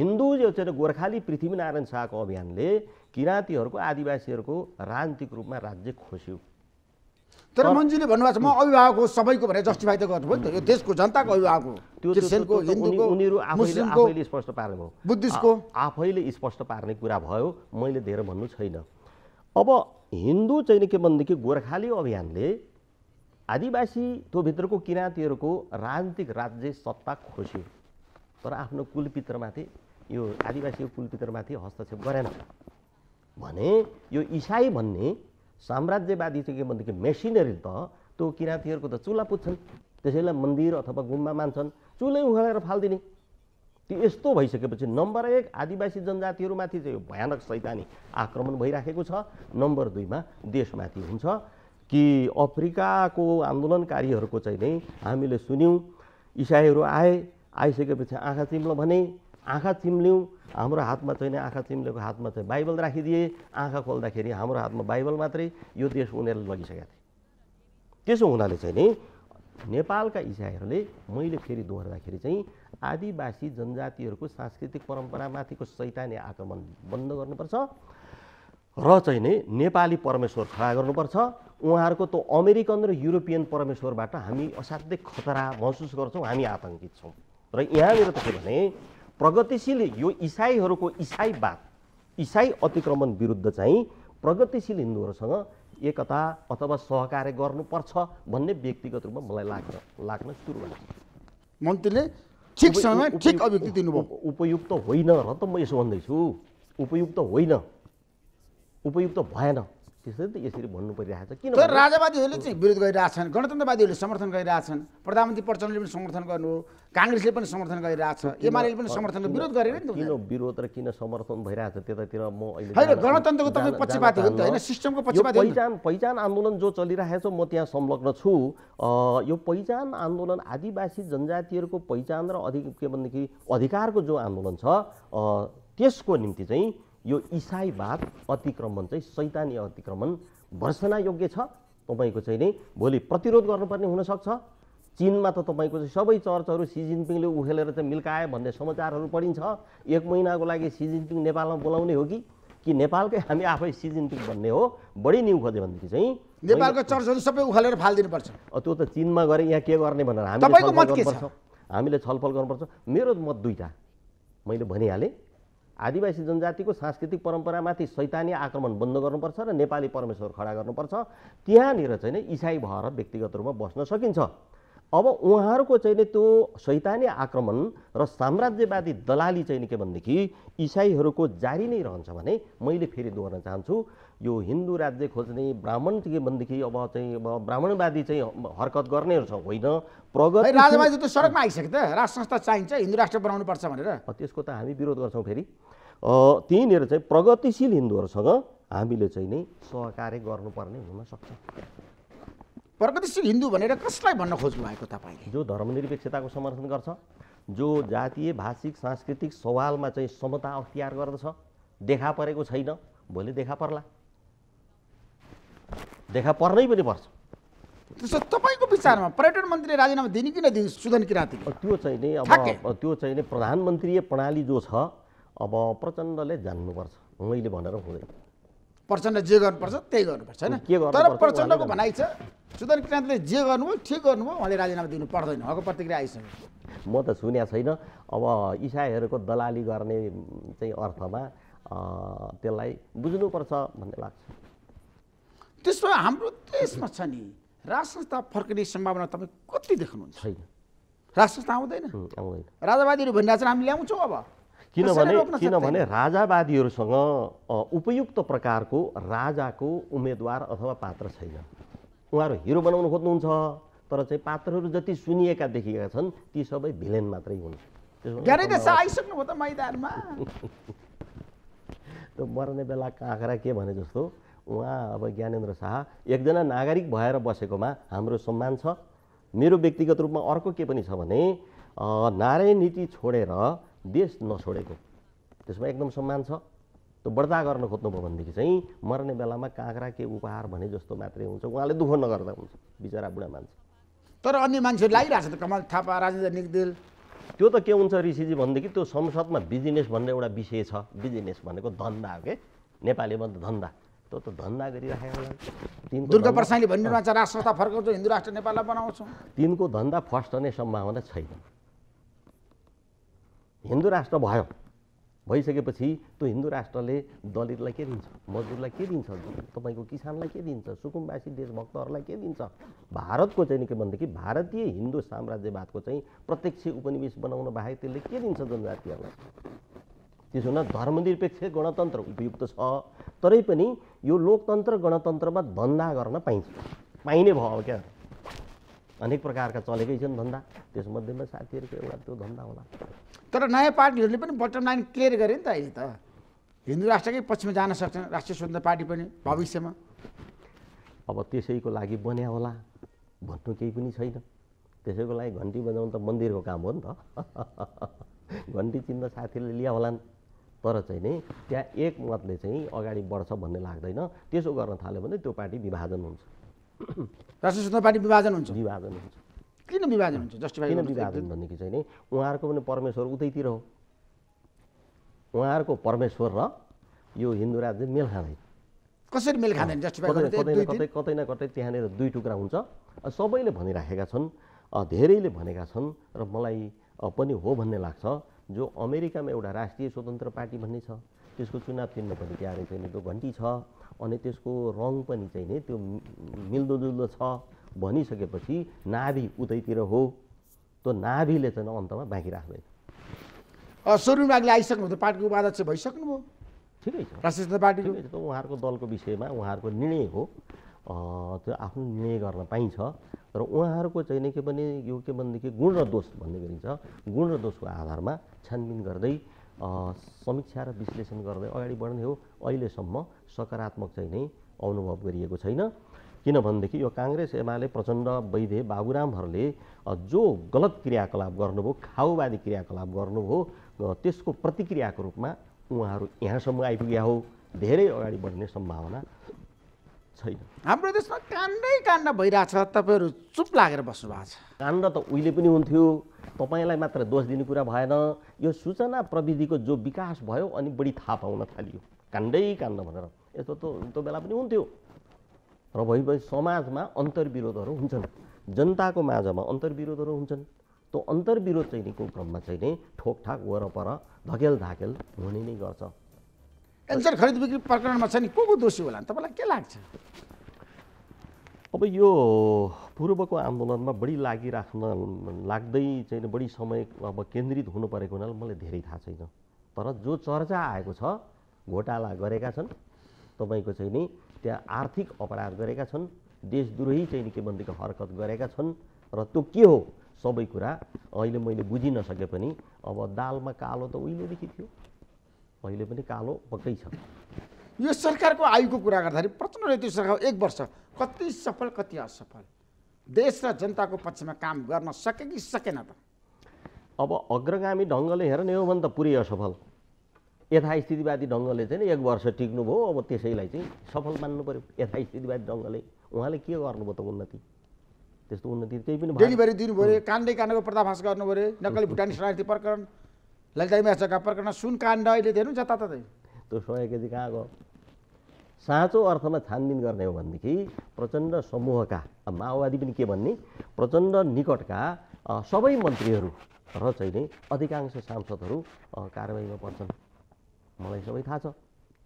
हिन्दू यो चाहिँ गोर्खाली पृथ्वीनारायण शाहको अभियानले किराँतीहरूको आदिवासीहरूको राजनीतिक रूपमा राज्य खोस्यो तर मन्जुले भन्नुभएको छ म अभिभावक हो सबैको भनेर जस्टिफाई त गर्नुभयो नि त यो देशको जनताको अभिभावक हो हिन्दूको उनीहरू आफैले स्पष्ट बुद्धिस्टको आफैले स्पष्ट पार्ने कुरा भयो मैले धेरै भन्नु छैन अब हिन्दू चाहिँ के भनेदेखि गोर्खाली अभियानले आदिवासी त्योभित्रको किराँतीहरूको राजनीतिक राज्य सत्ता खोस्यो तर आफ्नो कुलपित्रमाथि यो आदिवासीको कुलपित्रमाथि हस्तक्षेप गरेन भने यो इसाई भन्ने साम्राज्यवादी चाहिँ के भनेदेखि मेसिनरी त त्यो किराँतीहरूको त चुल्हा पुज्छन् त्यसैलाई मन्दिर अथवा गुम्बा मान्छन् चुलै उखालेर फालिदिने कि यस्तो भइसकेपछि नम्बर एक आदिवासी जनजातिहरूमाथि चाहिँ यो भयानक सैतानी आक्रमण भइराखेको छ नम्बर दुईमा देशमाथि हुन्छ कि अफ्रिकाको आन्दोलनकारीहरूको चाहिँ नै हामीले सुन्यौँ इसाईहरू आए आइसकेपछि आँखा चिम्ल भने आँखा चिम्ल्यौँ हाम्रो हातमा चाहिँ आँखा चिम्लेको हातमा चाहिँ बाइबल राखिदिए आँखा खोल्दाखेरि हाम्रो हातमा बाइबल मात्रै यो देश उनीहरूले लगिसकेका थिए त्यसो हुनाले चाहिँ नि नेपालका इसाईहरूले मैले फेरि दोहोऱ्याउँदाखेरि चाहिँ आदिवासी जनजातिहरूको सांस्कृतिक परम्परामाथिको सैतानी आक्रमण बन्द गर्नुपर्छ र चाहिँ नै नेपाली परमेश्वर खडा गर्नुपर्छ उहाँहरूको त अमेरिकन र युरोपियन परमेश्वरबाट हामी असाध्यै खतरा महसुस गर्छौँ हामी आतङ्कित छौँ र यहाँनिर त के भने प्रगतिशील यो इसाईहरूको इसाईवाद इसाई अतिक्रमण विरुद्ध चाहिँ प्रगतिशील हिन्दूहरूसँग एकता अथवा सहकार्य गर्नुपर्छ भन्ने व्यक्तिगत रूपमा मलाई लाग्न लाग्न सुरु भएको मन्त्रीले ठिक समय ठिक अभिव्यक्ति दिनुभयो उपयुक्त होइन र त म यसो भन्दैछु उपयुक्त होइन उपयुक्त भएन त्यसरी त यसरी भन्नु परिरहेको छ किन राजावादीहरूले चाहिँ विरोध गरिरहेछन् गणतन्त्रवादीहरूले समर्थन गरिरहेछन् प्रधानमन्त्री प्रचण्डले पनि समर्थन गर्नु काङ्ग्रेसले पनि समर्थन गरिरहेछ एमाले पनि समर्थन विरोध गरेर नि किन विरोध र किन समर्थन भइरहेछ त्यतातिर म अहिले होइन गणतन्त्रको तपाईँ पक्षपाती हो नि त होइन सिस्टमको पक्षपाती पहिचान पहिचान आन्दोलन जो चलिरहेको छ म त्यहाँ संलग्न छु यो पहिचान आन्दोलन आदिवासी जनजातिहरूको पहिचान र अधिक के भनेदेखि अधिकारको जो आन्दोलन छ त्यसको निम्ति चाहिँ यो इसाईवाद अतिक्रमण चाहिँ सैतानी अतिक्रमण भर्सनायोग्य छ तपाईँको चाहिँ नै भोलि प्रतिरोध गर्नुपर्ने हुनसक्छ चिनमा त तपाईँको चाहिँ सबै चर्चहरू सी जिनपिङले उखेलेर चाहिँ मिल्काए भन्ने समाचारहरू पढिन्छ एक महिनाको लागि सी जिनपिङ नेपालमा बोलाउने हो कि कि नेपालकै हामी आफै सी जिनपिङ भन्ने हो बढी न्यु खोज्यो भनेदेखि चाहिँ नेपालको चर्चहरू सबै उखालेर फालिदिनुपर्छ त्यो त चिनमा गरेँ यहाँ के गर्ने भनेर हामीले छलफल गर्नुपर्छ हामीले छलफल गर्नुपर्छ मेरो मत दुईवटा मैले भनिहालेँ आदिवासी जनजातिको सांस्कृतिक परम्परामाथि सैतानी आक्रमण बन्द गर्नुपर्छ र नेपाली परमेश्वर खडा गर्नुपर्छ त्यहाँनिर चाहिँ इसाई भएर व्यक्तिगत रूपमा बस्न सकिन्छ अब उहाँहरूको चाहिँ त्यो सैतानी आक्रमण र साम्राज्यवादी दलाली चाहिँ नि के भनेदेखि इसाईहरूको जारी नै रहन्छ भने मैले फेरि दोहोर्न चाहन्छु यो हिन्दू राज्य खोज्ने ब्राह्मण के भनेदेखि अब चाहिँ अब ब्राह्मणवादी चाहिँ हरकत गर्नेहरू छ होइन प्रगति राजमाझ त सडकमा आइसक्यो त राज संस्था चाहिन्छ हिन्दू राष्ट्र बनाउनुपर्छ भनेर त्यसको त हामी विरोध गर्छौँ फेरि त्यहीँनिर चाहिँ प्रगतिशील हिन्दूहरूसँग हामीले चाहिँ नै सहकार्य गर्नुपर्ने हुनसक्छ प्रगतिशील हिन्दू भनेर कसलाई भन्न खोज्नु भएको तपाईँले जो धर्मनिरपेक्षताको समर्थन गर्छ जो जातीय भाषिक सांस्कृतिक सवालमा चाहिँ समता अख्तियार गर्दछ देखा परेको छैन भोलि देखा पर्ला देखा पर्नै पनि पर्छ त्यसो तपाईँको विचारमा पर्यटन मन्त्रीले राजीनामा दिने कि नदिने सुदन किराँती त्यो चाहिँ नै अब त्यो चाहिँ नै प्रधानमन्त्रीय प्रणाली जो छ अब प्रचण्डले जान्नुपर्छ मैले भनेर हुँदैन प्रचण्ड जे गर्नुपर्छ त्यही गर्नुपर्छ होइन के गर्नु तर प्रचण्डको भनाइ छ सुदन किरान्तले जे गर्नुभयो ठिक गर्नुभयो उहाँले राजीनामा दिनु पर्दैन उहाँको प्रतिक्रिया आइसक्यो म त सुनेको छैन अब इसाईहरूको दलाली गर्ने चाहिँ अर्थमा त्यसलाई बुझ्नुपर्छ भन्ने लाग्छ त्यसो हाम्रो देशमा छ नि संस्था फर्किने सम्भावना तपाईँ कति देख्नुहुन्छ छैन संस्था आउँदैन आउँदैन राजावादीहरू भनिरहेको छ हामी ल्याउँछौँ अब किनभने किनभने राजावादीहरूसँग उपयुक्त प्रकारको राजाको उम्मेदवार अथवा पात्र छैन उहाँहरू हिरो बनाउनु खोज्नुहुन्छ तर चाहिँ पात्रहरू जति सुनिएका देखिएका छन् ती सबै भिलेन मात्रै हुन् त मैदानमा (laughs) त्यो मर्ने बेला काँक्रा के भने जस्तो उहाँ अब ज्ञानेन्द्र शाह एकजना नागरिक भएर बसेकोमा हाम्रो सम्मान छ मेरो व्यक्तिगत रूपमा अर्को के पनि छ भने नारायण नीति छोडेर देश नछोडेको त्यसमा एकदम सम्मान छ त्यो बढ्दा गर्न खोज्नुभयो भनेदेखि चाहिँ मर्ने बेलामा काँक्रा के उपहार भने जस्तो मात्रै हुन्छ उहाँले दुःख नगर्दा हुन्छ बिचरा बुढा मान्छे तर अन्य मान्छेहरू लागिरहेको छ कमल थापा राजेन्द्र निगदेल त्यो त के हुन्छ ऋषिजी भनेदेखि त्यो संसदमा बिजनेस भन्ने एउटा विषय छ बिजनेस भनेको धन्दा हो के नेपालीमा त धन्दा त्यो त धन्दा गरिराखेको होला दुर्गा प्रसाईले भन्नु राष्ट्र फर्काउँछौँ हिन्दू राष्ट्र नेपाललाई बनाउँछौँ तिनको धन्दा फस्टने सम्भावना छैन हिन्दू राष्ट्र भयो भइसकेपछि त्यो हिन्दू राष्ट्रले दलितलाई के दिन्छ मजदुरलाई के दिन्छ तपाईँको किसानलाई के दिन्छ सुकुम्बासी देशभक्तहरूलाई के दिन्छ भारतको चाहिँ के भनेदेखि भारतीय हिन्दू साम्राज्यवादको चाहिँ प्रत्यक्ष उपनिवेश बनाउन बाहेक त्यसले के दिन्छ जनजातिहरूलाई त्यसो हुँदा धर्मनिरपेक्ष गणतन्त्र उपयुक्त छ तरै पनि यो लोकतन्त्र गणतन्त्रमा धन्दा गर्न पाइन्छ पाइने भयो क्या अनेक प्रकारका चलेकै छन् धन्दा त्यसमध्येमा साथीहरूको एउटा त्यो धन्दा होला तर नयाँ पार्टीहरूले पनि बटम लाइन क्लियर गरे नि त अहिले त हिन्दू राष्ट्रकै पक्षमा जान सक्छन् राष्ट्रिय स्वतन्त्र पार्टी पनि भविष्यमा अब त्यसैको लागि बन्या होला भन्नु केही पनि छैन त्यसैको लागि घन्टी बजाउनु त मन्दिरको काम हो नि त (laughs) घन्टी चिन्न साथीहरूले लिया होलान् तर चाहिँ नि त्यहाँ एक मतले चाहिँ अगाडि बढ्छ भन्ने लाग्दैन त्यसो गर्न थाल्यो भने त्यो पार्टी विभाजन हुन्छ राष्ट्रिय पार्टी विभाजन हुन्छ विभाजन हुन्छ किन विभाजन हुन्छ जस्टिफाई किन विभाजन भनेदेखि चाहिँ नि उहाँहरूको पनि परमेश्वर उतैतिर हो उहाँहरूको परमेश्वर र यो हिन्दू राज्य मेल खाँदैन कसरी मेल खाँदैन जस्टिफाई कतै कतै कतै न कतै त्यहाँनिर दुई टुक्रा हुन्छ सबैले भनिराखेका छन् धेरैले भनेका छन् र मलाई पनि हो भन्ने लाग्छ जो अमेरिकामा एउटा राष्ट्रिय स्वतन्त्र पार्टी भन्ने छ त्यसको चुनाव चिन्ह पनि त्यहाँ चाहिँ त्यो घन्टी छ अनि त्यसको रङ पनि चाहिँ नि त्यो मिल्दोजुल्दो छ भनिसकेपछि नाभि उतैतिर हो त्यो नाभिले चाहिँ अन्तमा बाँकी राख्दैन आइसक्नु आइसक्नुभयो पार्टीको उपाध्यक्ष भइसक्नुभयो ठिकै छ राष्ट्रिय जनता पार्टीको उहाँहरूको दलको विषयमा उहाँहरूको निर्णय हो त्यो आफ्नो निर्णय गर्न पाइन्छ र उहाँहरूको चाहिँ के भने यो के भनेदेखि गुण र दोष भन्ने गरिन्छ गुण र दोषको आधारमा छानबिन गर्दै समीक्षा र विश्लेषण गर्दै अगाडि बढ्ने हो अहिलेसम्म सकारात्मक चाहिँ नै अनुभव गरिएको छैन किनभनेदेखि यो काङ्ग्रेस एमाले प्रचण्ड वैद्य बाबुरामहरूले जो गलत क्रियाकलाप गर्नुभयो खाउवादी क्रियाकलाप गर्नुभयो त्यसको प्रतिक्रियाको रूपमा उहाँहरू यहाँसम्म आइपुग्या हो धेरै अगाडि बढ्ने सम्भावना छैन हाम्रो देशमा काण्डै काण्ड भइरहेछ तपाईँहरू चुप लागेर बस्नु भएको छ काण्ड त उहिले पनि हुन्थ्यो तपाईँलाई मात्र दोष दिने कुरा भएन यो सूचना प्रविधिको जो विकास भयो अनि बढी थाहा पाउन थालियो काण्डै काण्ड भनेर यस्तो त त्यो बेला पनि हुन्थ्यो र भई समाजमा अन्तर्विरोधहरू हुन्छन् जनताको माझमा अन्तर्विरोधहरू हुन्छन् त्यो अन्तर्विरोध चाहिँ क्रममा चाहिँ नै ठोकठाक वरपर धकेल धाकेल हुने नै गर्छ एन्सर खरिद बिक्री प्रकरणमा छ नि को को दोषी होला तपाईँलाई के लाग्छ अब यो पूर्वको आन्दोलनमा बढी लागिराख्न लाग्दै चाहिँ बढी समय अब केन्द्रित हुनु परेको हुनाले मलाई धेरै थाहा छैन तर जो चर्चा आएको छ घोटाला गरेका छन् तपाईँको चाहिँ नि त्यहाँ आर्थिक अपराध गरेका छन् देशद्रोही चाहिँ नि के भनेदेखि हरकत गरेका छन् र त्यो के हो सबै कुरा अहिले मैले बुझिन सके पनि अब दालमा कालो त उहिलेदेखि थियो पहिले पनि कालो पक्कै छ यो सरकारको आयुको कुरा गर्दाखेरि प्रचण्ड त्यो सरकार एक वर्ष कति सफल कति असफल देश र जनताको पक्षमा काम गर्न सके कि सकेन त अब अग्रगामी ढङ्गले हेर्ने हो भने त पुरै असफल यथास्थितिवादी ढङ्गले चाहिँ एक वर्ष टिक्नु भयो अब त्यसैलाई चाहिँ सफल मान्नु पऱ्यो यथास्थितिवादी ढङ्गले उहाँले के गर्नुभयो त उन्नति त्यस्तो उन्नति केही पनि डेलिभरी दिनु पऱ्यो कान्डे कानको पर्दाफास गर्नु पऱ्यो नक्कली भुटानी शरणार्थी प्रकरण लगता है का प्रकरण काण्ड अहिले हेर्नु जताततै त्यो सय केजी कहाँ गयो साँचो अर्थमा छानबिन गर्ने हो भनेदेखि प्रचण्ड समूहका माओवादी पनि के भन्ने प्रचण्ड निकटका सबै मन्त्रीहरू र चाहिँ नै अधिकांश सांसदहरू कारवाहीमा पर्छन् मलाई सबै थाहा छ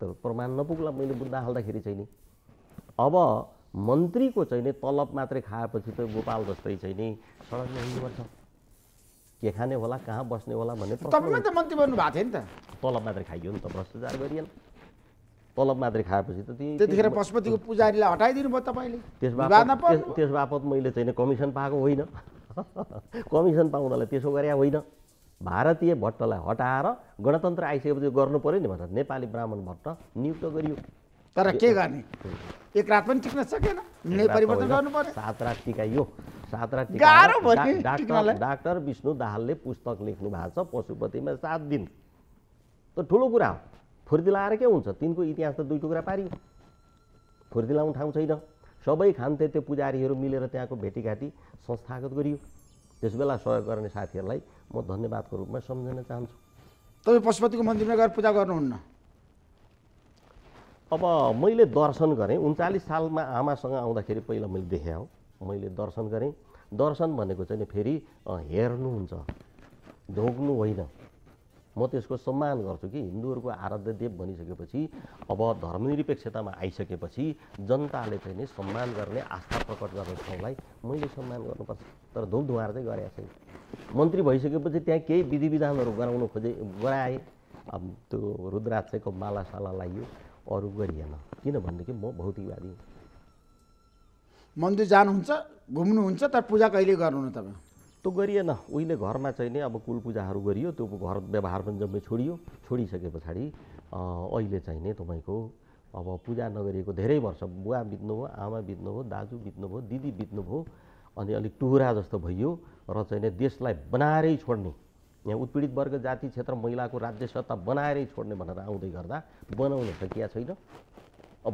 तर प्रमाण नपुग्ला मैले बुझ्दा हाल्दाखेरि चाहिँ नि अब मन्त्रीको चाहिँ नि तलब मात्रै खाएपछि त गोपाल जस्तै चाहिँ नि सडकमा हिँड्नुपर्छ के खाने होला कहाँ बस्ने होला भन्ने तपाईँ त मन्त्री बन्नु भएको थियो नि त तलब मात्र खाइयो नि त भ्रष्टाचार गरिएन तलब मात्र खाएपछि त त्यतिखेर पशुपतिको पुजारीलाई हटाइदिनु भयो तपाईँले त्यस बापत त्यस बापत मैले चाहिँ कमिसन पाएको होइन (laughs) कमिसन पाउनलाई त्यसो गरे होइन भारतीय भट्टलाई हटाएर गणतन्त्र आइसकेपछि गर्नु पऱ्यो नि भनेर नेपाली ब्राह्मण भट्ट नियुक्त गरियो तर के गर्ने एक रात पनि टिक्न सकेन निर्णय परिवर्तन गर्नु पर्यो सात रात टिकाइयो सात रात गाह्रो डाक्टर डाक्टर विष्णु दाहालले पुस्तक लेख्नु भएको छ पशुपतिमा सात दिन त ठुलो कुरा हो फुर्ती लाएर के हुन्छ तिनको इतिहास त दुई टुक्रा पारियो फुर्ती लाउनु ठाउँ छैन सबै खान्थे त्यो पुजारीहरू मिलेर त्यहाँको भेटीघाटी संस्थागत गरियो त्यस बेला सहयोग गर्ने साथीहरूलाई म धन्यवादको रूपमा सम्झन चाहन्छु तपाईँ पशुपतिको मन्दिरमा गएर पूजा गर्नुहुन्न अब मैले दर्शन गरेँ उन्चालिस सालमा आमासँग आउँदाखेरि पहिला मैले देखेँ हो मैले दर्शन गरेँ दर्शन भनेको चाहिँ फेरि हेर्नुहुन्छ धोक्नु होइन म त्यसको सम्मान गर्छु कि हिन्दूहरूको आराध्य देव बनिसकेपछि अब धर्मनिरपेक्षतामा आइसकेपछि जनताले चाहिँ नि सम्मान गर्ने आस्था प्रकट गर्ने ठाउँलाई मैले सम्मान गर्नुपर्छ तर धुमधुवार चाहिँ गरेका छैन मन्त्री भइसकेपछि त्यहाँ केही विधि विधानहरू गराउनु खोजे गराए अब त्यो रुद्राक्षको माला साला लाइयो अरू गरिएन किनभनेदेखि म भौतिकवादी मन्दिर जानुहुन्छ घुम्नुहुन्छ तर पूजा कहिले गर्नु तपाईँ त्यो गरिएन उहिले घरमा चाहिँ नि अब कुल पूजाहरू गरियो त्यो घर व्यवहार पनि जम्मै छोडियो छोडिसके पछाडि अहिले चाहिँ नि तपाईँको अब पूजा नगरिएको धेरै वर्ष बुवा बित्नुभयो आमा बित्नुभयो दाजु बित्नुभयो दिदी बित्नुभयो अनि अलिक टुहुरा जस्तो भइयो र चाहिँ देशलाई बनाएरै छोड्ने यहाँ उत्पीडित वर्ग जाति क्षेत्र महिलाको राज्य सत्ता बनाएरै छोड्ने भनेर आउँदै गर्दा बनाउन सकिया छैन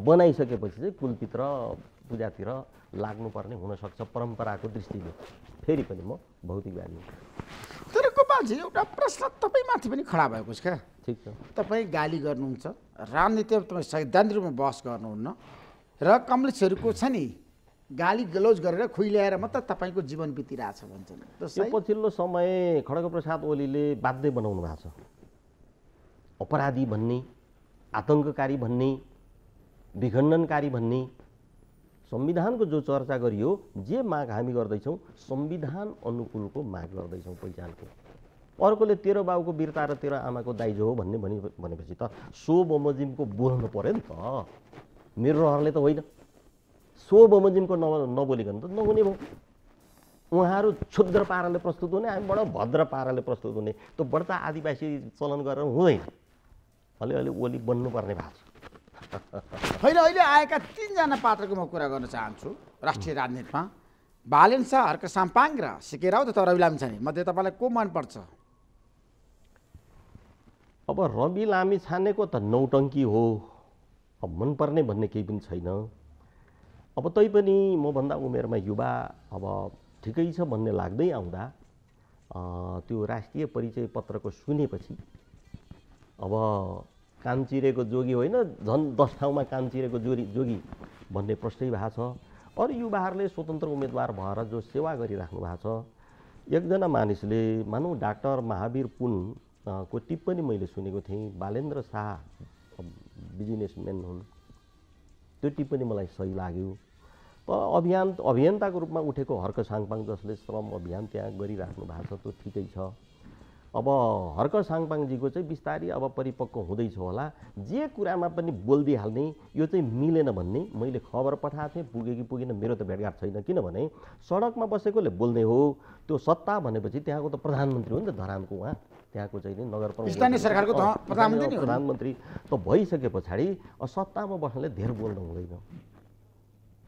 बनाइसकेपछि चाहिँ कुलपित्र पूजातिर लाग्नुपर्ने हुनसक्छ परम्पराको दृष्टिले फेरि पनि म भौतिकवादी तर गोपालजी एउटा प्रश्न तपाईँमाथि पनि खडा भएको छ क्या ठिक छ तपाईँ गाली गर्नुहुन्छ राजनीतिमा तपाईँ सैद्धान्तिक रूपमा बहस गर्नुहुन्न र कमलेशहरूको छ नि गाली गलोज गरेर खुइल्याएर मात्र तपाईँको जीवन बितिरहेछ भन्छन् यो पछिल्लो समय खड्ग प्रसाद ओलीले बाध्य बनाउनु भएको छ अपराधी भन्ने आतङ्ककारी भन्ने विखण्डनकारी भन्ने संविधानको जो चर्चा गरियो जे माग हामी गर्दैछौँ संविधान अनुकूलको माग गर्दैछौँ पहिचानको अर्कोले तेरो बाबुको वीरता र तेरो आमाको दाइजो हो भन्ने भनेपछि त सो बमोजिमको बोल्नु पऱ्यो नि त मेरो रहरले त होइन सो बमोजिमको न नबोलिकन त नहुने भयो उहाँहरू क्षुद्र पाराले प्रस्तुत हुने हामी बडा भद्र पाराले प्रस्तुत हुने त्यो बढ्ता आदिवासी चलन गरेर हुँदैन अलिअलि ओली बन्नुपर्ने भएको छ होइन अहिले आएका तिनजना पात्रको म कुरा गर्न चाहन्छु राष्ट्रिय राजनीतिमा बालेन शाह हर्क साम्पाङ र आऊ त रवि लामिछाने मध्ये तपाईँलाई को मनपर्छ अब रवि लामिछानेको त नौटङ्की हो अब मनपर्ने भन्ने केही पनि छैन अब तैपनि मभन्दा उमेरमा युवा अब ठिकै छ भन्ने लाग्दै आउँदा त्यो राष्ट्रिय परिचय पत्रको सुनेपछि अब कान चिरेको जोगी होइन झन् दस ठाउँमा कान चिरेको जोरी जोगी भन्ने प्रश्नै भएको छ अरू युवाहरूले स्वतन्त्र उम्मेदवार भएर जो सेवा गरिराख्नु भएको छ एकजना मानिसले मानौँ डाक्टर महावीर पुन को टिप्पणी मैले सुनेको थिएँ बालेन्द्र शाह बिजनेसम्यान हुन् त्यो टिप्पणी मलाई सही लाग्यो तर अभियान अभियन्ताको रूपमा उठेको हर्क साङपाङ जसले श्रम अभियान त्यहाँ गरिराख्नु भएको छ त्यो ठिकै छ अब हर्क साङपाङजीको चाहिँ बिस्तारै अब परिपक्व हुँदैछ होला जे कुरामा पनि बोलिदिइहाल्ने यो चाहिँ मिलेन भन्ने मैले खबर पठाएको थिएँ पुगे कि पुगेन मेरो त भेटघाट छैन किनभने सडकमा बसेकोले बोल्ने हो त्यो सत्ता भनेपछि त्यहाँको त प्रधानमन्त्री हो नि त धरानको उहाँ त्यहाँको चाहिँ नि नगर स्थानीय सरकारको प्रधानमन्त्री त भइसके पछाडि सत्तामा बस्नाले धेर बोल्नु हुँदैन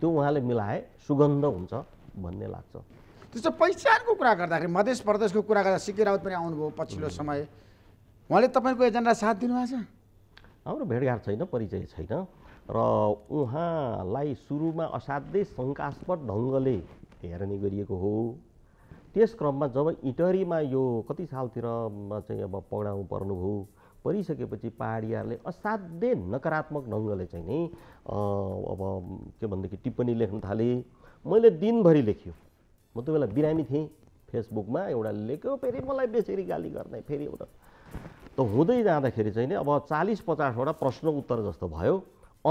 त्यो उहाँले मिलाए सुगन्ध हुन्छ भन्ने लाग्छ त्यस्तो पहिचानको कुरा गर्दाखेरि मधेस प्रदेशको कुरा गर्दा सिके राउत पनि आउनुभयो पछिल्लो समय उहाँले तपाईँको एजेन्डा साथ दिनुभएको छ हाम्रो भेटघाट छैन परिचय छैन र उहाँलाई सुरुमा असाध्यै शङ्कास्पद ढङ्गले हेर्ने गरिएको हो त्यस क्रममा जब इटरीमा यो कति सालतिरमा चाहिँ अब पगडाउ पर्नुभयो परिसकेपछि पाहाडियाहरूले असाध्यै नकारात्मक ढङ्गले चाहिँ नि अब के भनेदेखि टिप्पणी लेख्न थाले मैले दिनभरि लेख्यो म त्यो बेला बिरामी थिएँ फेसबुकमा एउटा लेख्यो फेरि मलाई बेसरी गाली गर्ने फेरि एउटा त हुँदै जाँदाखेरि चाहिँ नि अब चालिस पचासवटा प्रश्न उत्तर जस्तो भयो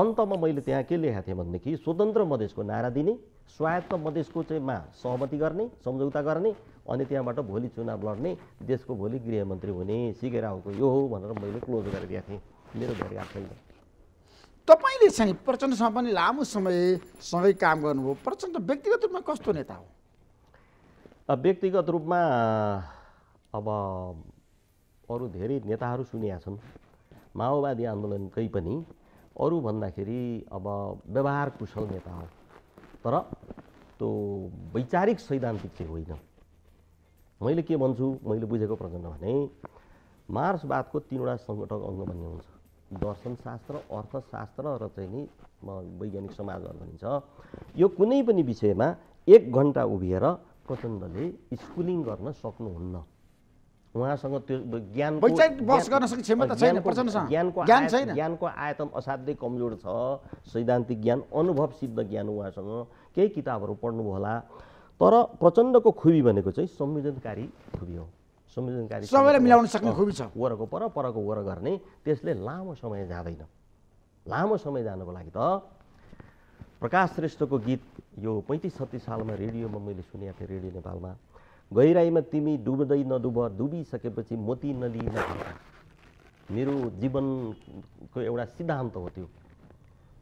अन्तमा मैले त्यहाँ के लेखाएको थिएँ भनेदेखि स्वतन्त्र मधेसको नारा दिने स्वायत्त मधेसको चाहिँ मा सहमति गर्ने सम्झौता गर्ने अनि त्यहाँबाट भोलि चुनाव लड्ने देशको भोलि गृहमन्त्री हुने सिकेर आएको यो हो भनेर मैले क्लोज गरिदिएको थिएँ मेरो भेटघाट छैन तपाईँले चाहिँ प्रचण्डसँग पनि लामो समयसँगै काम गर्नुभयो प्रचण्ड व्यक्तिगत रूपमा कस्तो नेता हो व्यक्तिगत रूपमा अब अरू धेरै नेताहरू सुनिया छन् माओवादी आन्दोलनकै पनि अरू भन्दाखेरि अब व्यवहार कुशल नेता हो तर त्यो वैचारिक सैद्धान्तिक चाहिँ होइन मैले के भन्छु मैले बुझेको प्रचण्ड भने मार्सवादको तिनवटा सङ्गठक अङ्ग भन्ने हुन्छ दर्शनशास्त्र अर्थशास्त्र र चाहिँ नि वैज्ञानिक समाजहरू भनिन्छ यो कुनै पनि विषयमा एक घन्टा उभिएर प्रचण्डले स्कुलिङ गर्न सक्नुहुन्न उहाँसँग त्यो ज्ञानको ज्ञानको आयतन असाध्यै कमजोर छ सैद्धान्तिक ज्ञान अनुभव सिद्ध ज्ञान उहाँसँग केही किताबहरू पढ्नु होला तर प्रचण्डको खुबी भनेको चाहिँ संवेदनकारी खुबी हो संवेदनकारी सबैलाई मिलाउन सक्ने खुबी छ वरको पर परको वर गर्ने त्यसले लामो समय जाँदैन लामो समय जानुको लागि त प्रकाश श्रेष्ठको गीत यो पैँतिस छत्तिस सालमा रेडियोमा मैले सुनेको थिएँ रेडियो नेपालमा गहिराईमा तिमी डुब्दै नडुब डुबिसकेपछि मोती नलिई मेरो जीवनको एउटा सिद्धान्त हो त्यो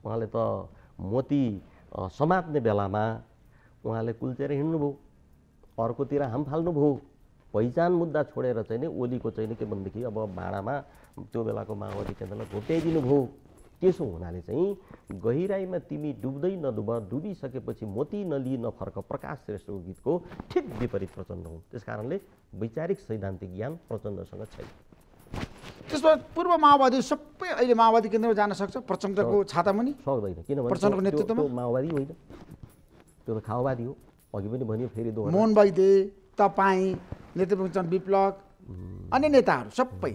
उहाँले त मोती समात्ने बेलामा उहाँले कुल्चेर हिँड्नुभयो अर्कोतिर हाम फाल्नुभयो पहिचान मुद्दा छोडेर चाहिँ नि ओलीको चाहिँ नि के भनेदेखि अब भाँडामा त्यो बेलाको माओवादी केन्द्रलाई घोप्ट्याइदिनु भयो त्यसो हुनाले चाहिँ गहिराईमा तिमी डुब्दै नडुब डुबिसकेपछि मोती नलिई नफर्क प्रकाश श्रेष्ठको गीतको ठिक विपरीत प्रचण्ड हुन् त्यस कारणले वैचारिक सैद्धान्तिक ज्ञान प्रचण्डसँग छैन त्यसमा पूर्व माओवादी सबै अहिले माओवादी केन्द्रमा जान सक्छ प्रचण्डको छाता छातामुनि सक्दैन किनभने प्रचण्डको नेतृत्वमा माओवादी होइन त्यो त खाओवादी हो अघि पनि भन्यो फेरि मोहन वैद्य तपाईँ नेतृत्व विप्लव अन्य नेताहरू सबै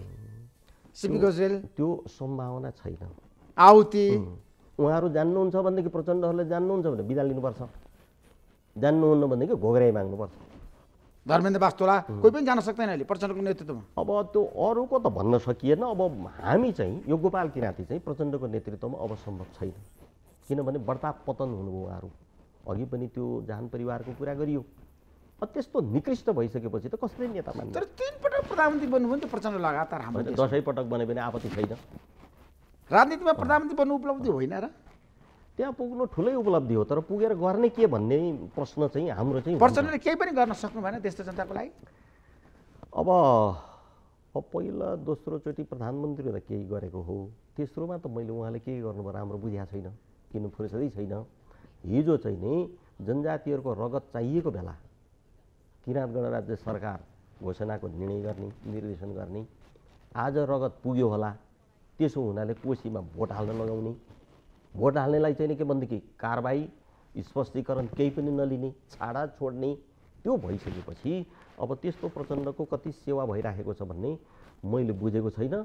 सिपी गजेल त्यो सम्भावना छैन आउती उहाँहरू जान्नुहुन्छ भनेदेखि प्रचण्डहरूले जान्नुहुन्छ भने बिदा लिनुपर्छ जान्नुहुन्न भनेदेखि घोग्राई माग्नुपर्छ धर्मेन्द्र बास्तोला कोही पनि जान सक्दैन अहिले प्रचण्डको नेतृत्वमा अब त्यो अरूको त भन्न सकिएन अब हामी चाहिँ यो गोपाल किराँती चाहिँ प्रचण्डको नेतृत्वमा अब सम्भव छैन किनभने बर्ता पतन हुनुभयो उहाँहरू अघि पनि त्यो जान परिवारको कुरा गरियो त्यस्तो निकृष्ट भइसकेपछि त कसले नेता मान्छ तर तिनपटक प्रधानमन्त्री बन्नुभयो नि त प्रचण्ड लगातार हाम्रो दसैँ पटक बने पनि आपत्ति छैन राजनीतिमा प्रधानमन्त्री बन्नु उपलब्धि होइन र त्यहाँ पुग्नु ठुलै उपलब्धि हो तर पुगेर गर्ने के भन्ने प्रश्न चाहिँ हाम्रो चाहिँ प्रचण्डले केही पनि गर्न सक्नु भएन त्यस्तो जनताको लागि अब पहिला दोस्रोचोटि प्रधानमन्त्री हुँदा केही गरेको हो तेस्रोमा त मैले उहाँले केही गर्नुभयो राम्रो बुझाएको छैन किन फुर्सदै छैन हिजो चाहिँ नि जनजातिहरूको रगत चाहिएको बेला किराँत गणराज्य सरकार घोषणाको निर्णय गर्ने निर्देशन गर्ने आज रगत पुग्यो होला त्यसो हुनाले कोसीमा भोट हाल्न लगाउने भोट हाल्नेलाई चाहिँ नि के भनेदेखि कारवाही स्पष्टीकरण केही पनि नलिने छाडा छोड्ने त्यो भइसकेपछि अब त्यस्तो प्रचण्डको कति सेवा भइराखेको छ भन्ने मैले बुझेको छैन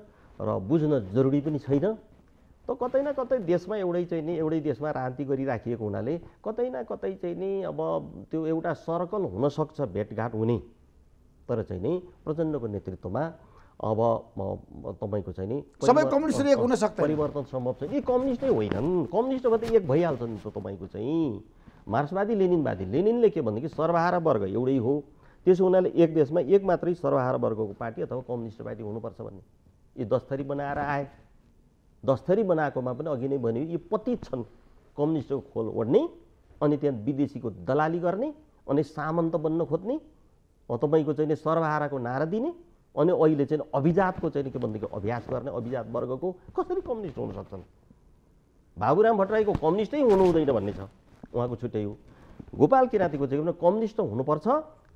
र बुझ्न जरुरी पनि छैन त कतै न कतै देशमा एउटै चाहिँ नि एउटै देशमा रान्ति गरिराखिएको हुनाले कतै न कतै चाहिँ नि अब त्यो एउटा सर्कल हुनसक्छ भेटघाट हुने तर चाहिँ नि प्रचण्डको नेतृत्वमा अब तपाईँको चाहिँ नि सबै कम्युनिस्ट एक हुन सक्छ परिवर्तन सम्भव छ यी कम्युनिस्ट होइनन् कम्युनिस्ट मात्रै एक भइहाल्छ नि त तपाईँको चाहिँ मार्क्सवादी लेनिनवादी लेनिनले के भनेदेखि सर्वहारा वर्ग एउटै हो त्यसो हुनाले एक देशमा एक मात्रै सर्वहारा वर्गको पार्टी अथवा कम्युनिस्ट पार्टी हुनुपर्छ भन्ने यी दस्तरी बनाएर आए दस्तरी बनाएकोमा पनि अघि नै भन्यो यी पति छन् कम्युनिस्टको खोल ओढ्ने अनि त्यहाँ विदेशीको दलाली गर्ने अनि सामन्त बन्न खोज्ने तपाईँको चाहिँ सर्वहाराको नारा दिने अनि अहिले चाहिँ अभिजातको चाहिँ के भनेदेखि अभ्यास गर्ने अभिजात वर्गको कसरी कम्युनिस्ट हुन सक्छन् बाबुराम भट्टराईको कम्युनिस्टै हुनु हुँदैन भन्ने छ उहाँको छुट्टै हो गोपाल किराँतीको चाहिँ भने कम्युनिस्ट हुनुपर्छ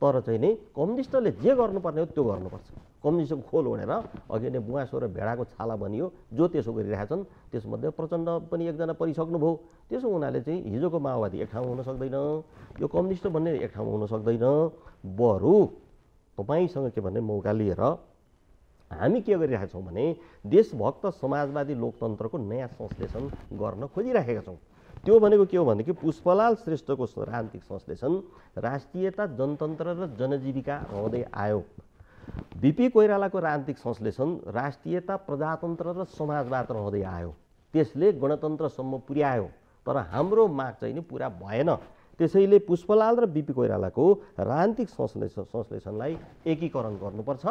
तर चाहिँ नि कम्युनिस्टले जे गर्नुपर्ने हो त्यो गर्नुपर्छ कम्युनिस्टको खोल भनेर अघि नै बुवासो र भेडाको छाला भनियो जो त्यसो गरिरहेछन् त्यसमध्ये प्रचण्ड पनि एकजना परिसक्नुभयो त्यसो हुनाले चाहिँ हिजोको माओवादी एक ठाउँ हुन सक्दैन यो कम्युनिस्ट भन्ने एक ठाउँमा हुन सक्दैन बरु तपाईँसँग के भन्ने मौका लिएर हामी के गरिरहेका छौँ भने देशभक्त समाजवादी लोकतन्त्रको नयाँ संश्लेषण गर्न खोजिराखेका छौँ त्यो भनेको के हो भनेदेखि पुष्पलाल श्रेष्ठको राजनीतिक संश्लेषण राष्ट्रियता जनतन्त्र र जनजीविका रहँदै आयो बिपी कोइरालाको राजनीतिक संश्लेषण राष्ट्रियता प्रजातन्त्र र समाजवाद रहँदै आयो त्यसले गणतन्त्रसम्म पुर्यायो तर हाम्रो माग चाहिँ नि पुरा भएन त्यसैले पुष्पलाल र बिपी कोइरालाको राजनीतिक संश्लेषण संश्लेषणलाई एकीकरण गर्नुपर्छ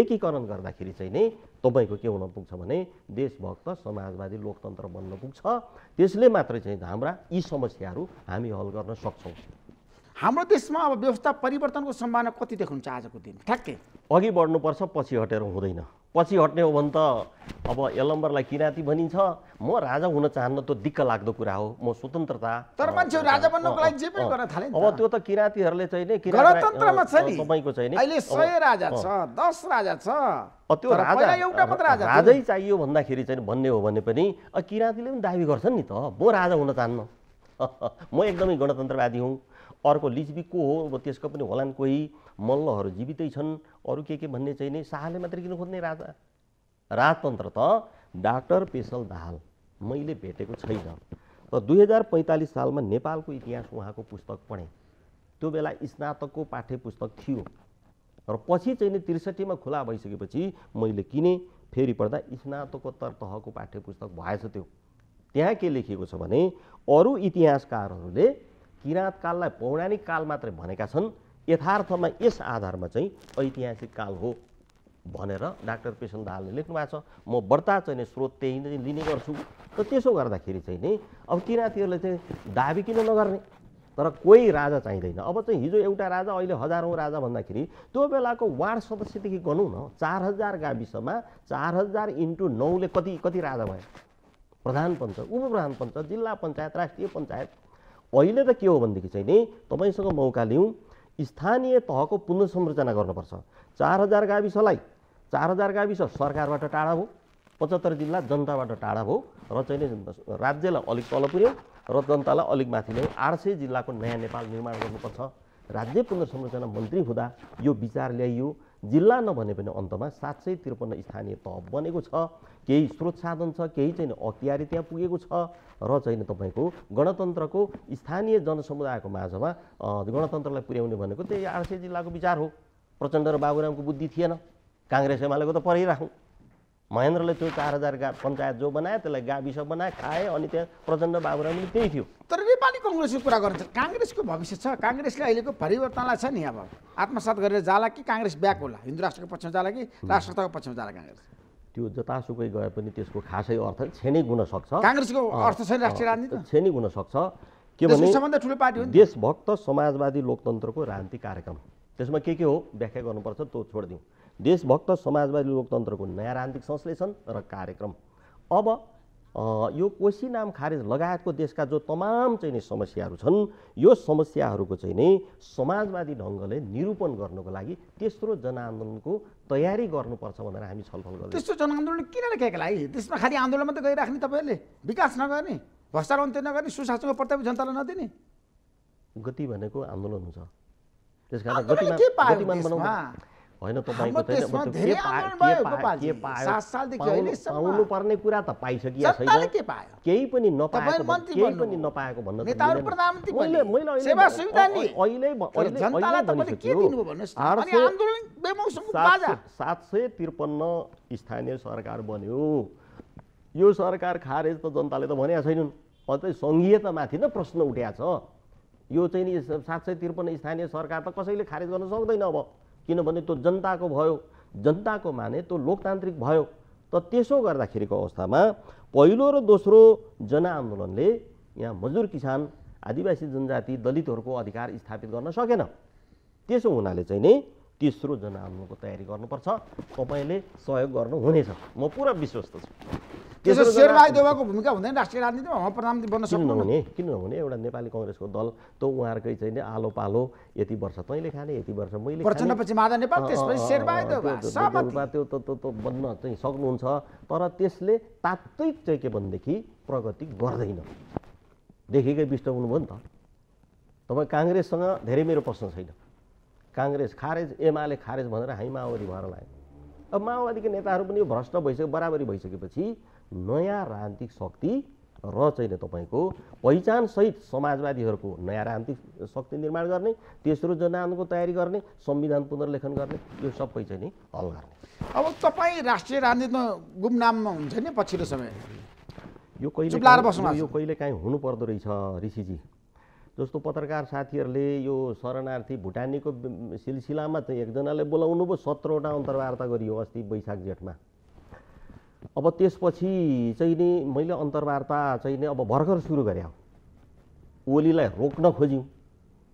एकीकरण गर्दाखेरि चाहिँ नै तपाईँको के हुन पुग्छ भने देशभक्त समाजवादी लोकतन्त्र बन्न पुग्छ त्यसले मात्रै चाहिँ हाम्रा यी समस्याहरू हामी हल गर्न सक्छौँ हाम्रो देशमा अब व्यवस्था परिवर्तनको सम्भावना कति देख्नुहुन्छ आजको दिन ठ्याक्कै अघि बढ्नुपर्छ पछि हटेर हुँदैन पछि हट्ने हो भने त अब यलम्बरलाई किराँती भनिन्छ म राजा हुन चाहन्न त्यो दिक्क लाग्दो कुरा हो म स्वतन्त्रता तर मान्छे राजा बन्नको लागि जे पनि गर्न थाले अब त्यो त किराँतीहरूले चाहिँ नि गणतन्त्रमा छ नि तपाईँको चाहिँ नि अहिले सय राजा छ 10 राजा छ त्यो राजा एउटा मात्र राजा राजै चाहियो भन्दाखेरि चाहिँ भन्ने हो भने पनि किराँतीले पनि दाबी गर्छन् नि त म राजा हुन चाहन्न (laughs) म एकदमै गणतन्त्रवादी हुँ अर्को लिजबी को हो अब त्यसको पनि होलान् कोही मल्लहरू जीवितै छन् अरू के के भन्ने चाहिँ नै शाहले मात्रै किन खोज्ने राजा राजतन्त्र त डाक्टर पेसल दाहाल मैले भेटेको छैन र दुई हजार पैँतालिस सालमा नेपालको इतिहास उहाँको पुस्तक पढेँ त्यो बेला स्नातकको पाठ्य पुस्तक थियो र पछि चाहिँ नि त्रिसठीमा खुला भइसकेपछि मैले किनेँ फेरि पढ्दा स्नातकोत्तर तहको पाठ्य पुस्तक भएछ त्यो त्यहाँ के लेखिएको छ भने अरू इतिहासकारहरूले किराँतकाललाई पौराणिक काल मात्रै भनेका छन् यथार्थमा यस आधारमा चाहिँ ऐतिहासिक काल हो भनेर डाक्टर पेसन दाहालले लेख्नु भएको छ म व्रता चाहिँ स्रोत त्यही नै लिने गर्छु र त्यसो गर्दाखेरि चाहिँ नि अब किराँतीहरूले चाहिँ दाबी किन नगर्ने तर कोही राजा चाहिँदैन अब चाहिँ हिजो एउटा राजा अहिले हजारौँ राजा भन्दाखेरि त्यो बेलाको वार्ड सदस्यदेखि गनौँ न चार हजार गाविसमा चार हजार इन्टु नौले कति कति राजा भए प्रधान पञ्च उप पञ्च जिल्ला पञ्चायत राष्ट्रिय पञ्चायत अहिले त के हो भनेदेखि चाहिँ नि तपाईँसँग मौका लिउँ स्थानीय तहको पुनर्संरचना गर्नुपर्छ चार हजार गाविसलाई चार हजार गाविस सरकारबाट टाढा भयो पचहत्तर जिल्ला जनताबाट टाढा भयो र चाहिँ राज्यलाई अलिक तल पुर्यो र जनतालाई अलिक माथि ल्यायो आठ सय जिल्लाको नयाँ नेपाल निर्माण गर्नुपर्छ राज्य पुनर्संरचना मन्त्री हुँदा यो विचार ल्याइयो जिल्ला नभने पनि अन्तमा सात सय त्रिपन्न स्थानीय तह बनेको छ केही स्रोत साधन छ केही चाहिँ अख्तियारी त्यहाँ पुगेको छ र चाहिँ तपाईँको गणतन्त्रको स्थानीय जनसमुदायको माझमा गणतन्त्रलाई पुर्याउने भनेको त्यही आरसे जिल्लाको विचार हो प्रचण्ड र बाबुरामको बुद्धि थिएन काङ्ग्रेस एमालेको त परिराखौँ महेन्द्रले त्यो चार हजार गा पञ्चायत जो बनाए त्यसलाई गाविस बनाए खाए अनि त्यहाँ प्रचण्ड बाबुरामले त्यही थियो तर नेपाली कङ्ग्रेसको कुरा गर्छ काङ्ग्रेसको भविष्य छ काङ्ग्रेसले अहिलेको परिवर्तनलाई छ नि अब आत्मसात गरेर जाला कि काङ्ग्रेस ब्याक होला हिन्दू राष्ट्रको पक्षमा जाला कि राष्ट्रताको पक्षमा जाला काङ्ग्रेस त्यो जतासुकै गए पनि त्यसको खासै अर्थ छेनै गुण सक्छ काङ्ग्रेसको अर्थ छैन राष्ट्रिय राजनीति छेनै गुण सक्छ के भने सबभन्दा ठुलो पार्टी हो देशभक्त समाजवादी लोकतन्त्रको राजनीति कार्यक्रम त्यसमा के के हो व्याख्या गर्नुपर्छ त्यो छोडिदिउँ देशभक्त समाजवादी लोकतन्त्रको नयाँ राजनीतिक संश्लेषण र कार्यक्रम अब यो कोशी नाम खारेज लगायतको देशका जो तमाम चाहिँ नि समस्याहरू छन् यो समस्याहरूको चाहिँ नै समाजवादी ढङ्गले निरूपण गर्नको लागि तेस्रो जनआन्दोलनको तयारी गर्नुपर्छ भनेर हामी छलफल गर्छौँ त्यस्तो जनआन्दोलन किन लेखेको लागि त्यसमा खालि आन्दोलन मात्रै गइराख्ने तपाईँहरूले विकास नगर्ने भ्रष्टाचार अन्त्य नगर्ने सुशासनको प्रत्यक्ष जनतालाई नदिने गति भनेको आन्दोलन हुन्छ त्यस कारण होइन तपाईँको पाउनु पर्ने कुरा त पाइसकिया छैन केही पनि नपाएको केही पनि नपाएको भन्न सात सय त्रिपन्न स्थानीय सरकार बन्यो यो सरकार खारेज त जनताले त भनेका छैनन् अझै सङ्घीयतामाथि न प्रश्न उठ्या छ यो चाहिँ नि सात सय त्रिपन्न स्थानीय सरकार त कसैले खारेज गर्न सक्दैन अब किनभने त्यो जनताको भयो जनताको माने त्यो लोकतान्त्रिक भयो त त्यसो गर्दाखेरिको अवस्थामा पहिलो र दोस्रो जनआन्दोलनले यहाँ मजदुर किसान आदिवासी जनजाति दलितहरूको अधिकार स्थापित गर्न सकेन त्यसो हुनाले चाहिँ नि तेस्रो जनआन्दोलनको तयारी गर्नुपर्छ तपाईँले सहयोग गर्नुहुनेछ म पुरा विश्वस्त छु त्यसो शेर भूमिका हुँदैन राष्ट्रिय राजनीतिमा किन नहुने एउटा नेपाली कङ्ग्रेसको दल त उहाँहरूकै चाहिँ आलो पालो यति वर्ष तैँले खाने यति वर्ष मैले त्यो त त्यो बन्न चाहिँ सक्नुहुन्छ तर त्यसले तात्विक चाहिँ के भनेदेखि प्रगति गर्दैन देखेकै विष्ट हुनुभयो नि त तपाईँ काङ्ग्रेससँग धेरै मेरो प्रश्न छैन काङ्ग्रेस खारेज एमाले खारेज भनेर हामी माओवादी भएर लाग्यौँ अब माओवादीका नेताहरू पनि यो भ्रष्ट भइसक्यो बराबरी भइसकेपछि नयाँ राजनीतिक शक्ति र चाहिँ तपाईँको पहिचानसहित समाजवादीहरूको नयाँ राजनीतिक शक्ति निर्माण गर्ने तेस्रो जनआन्दोलनको तयारी गर्ने संविधान पुनर्लेखन गर्ने यो सबै चाहिँ नि हल गर्ने अब तपाईँ राष्ट्रिय राजनीतिमा गुमनाममा हुन्छ नि पछिल्लो समय यो कहिले यो कहिले काहीँ हुनुपर्दो रहेछ ऋषिजी जस्तो पत्रकार साथीहरूले यो शरणार्थी भुटानीको सिलसिलामा चाहिँ एकजनाले बोलाउनु भयो सत्रवटा अन्तर्वार्ता गरियो अस्ति बैशाख जेठमा अब त्यसपछि चाहिँ नि मैले अन्तर्वार्ता चाहिँ नि अब भर्खर सुरु गरे ओलीलाई रोक्न खोज्यौँ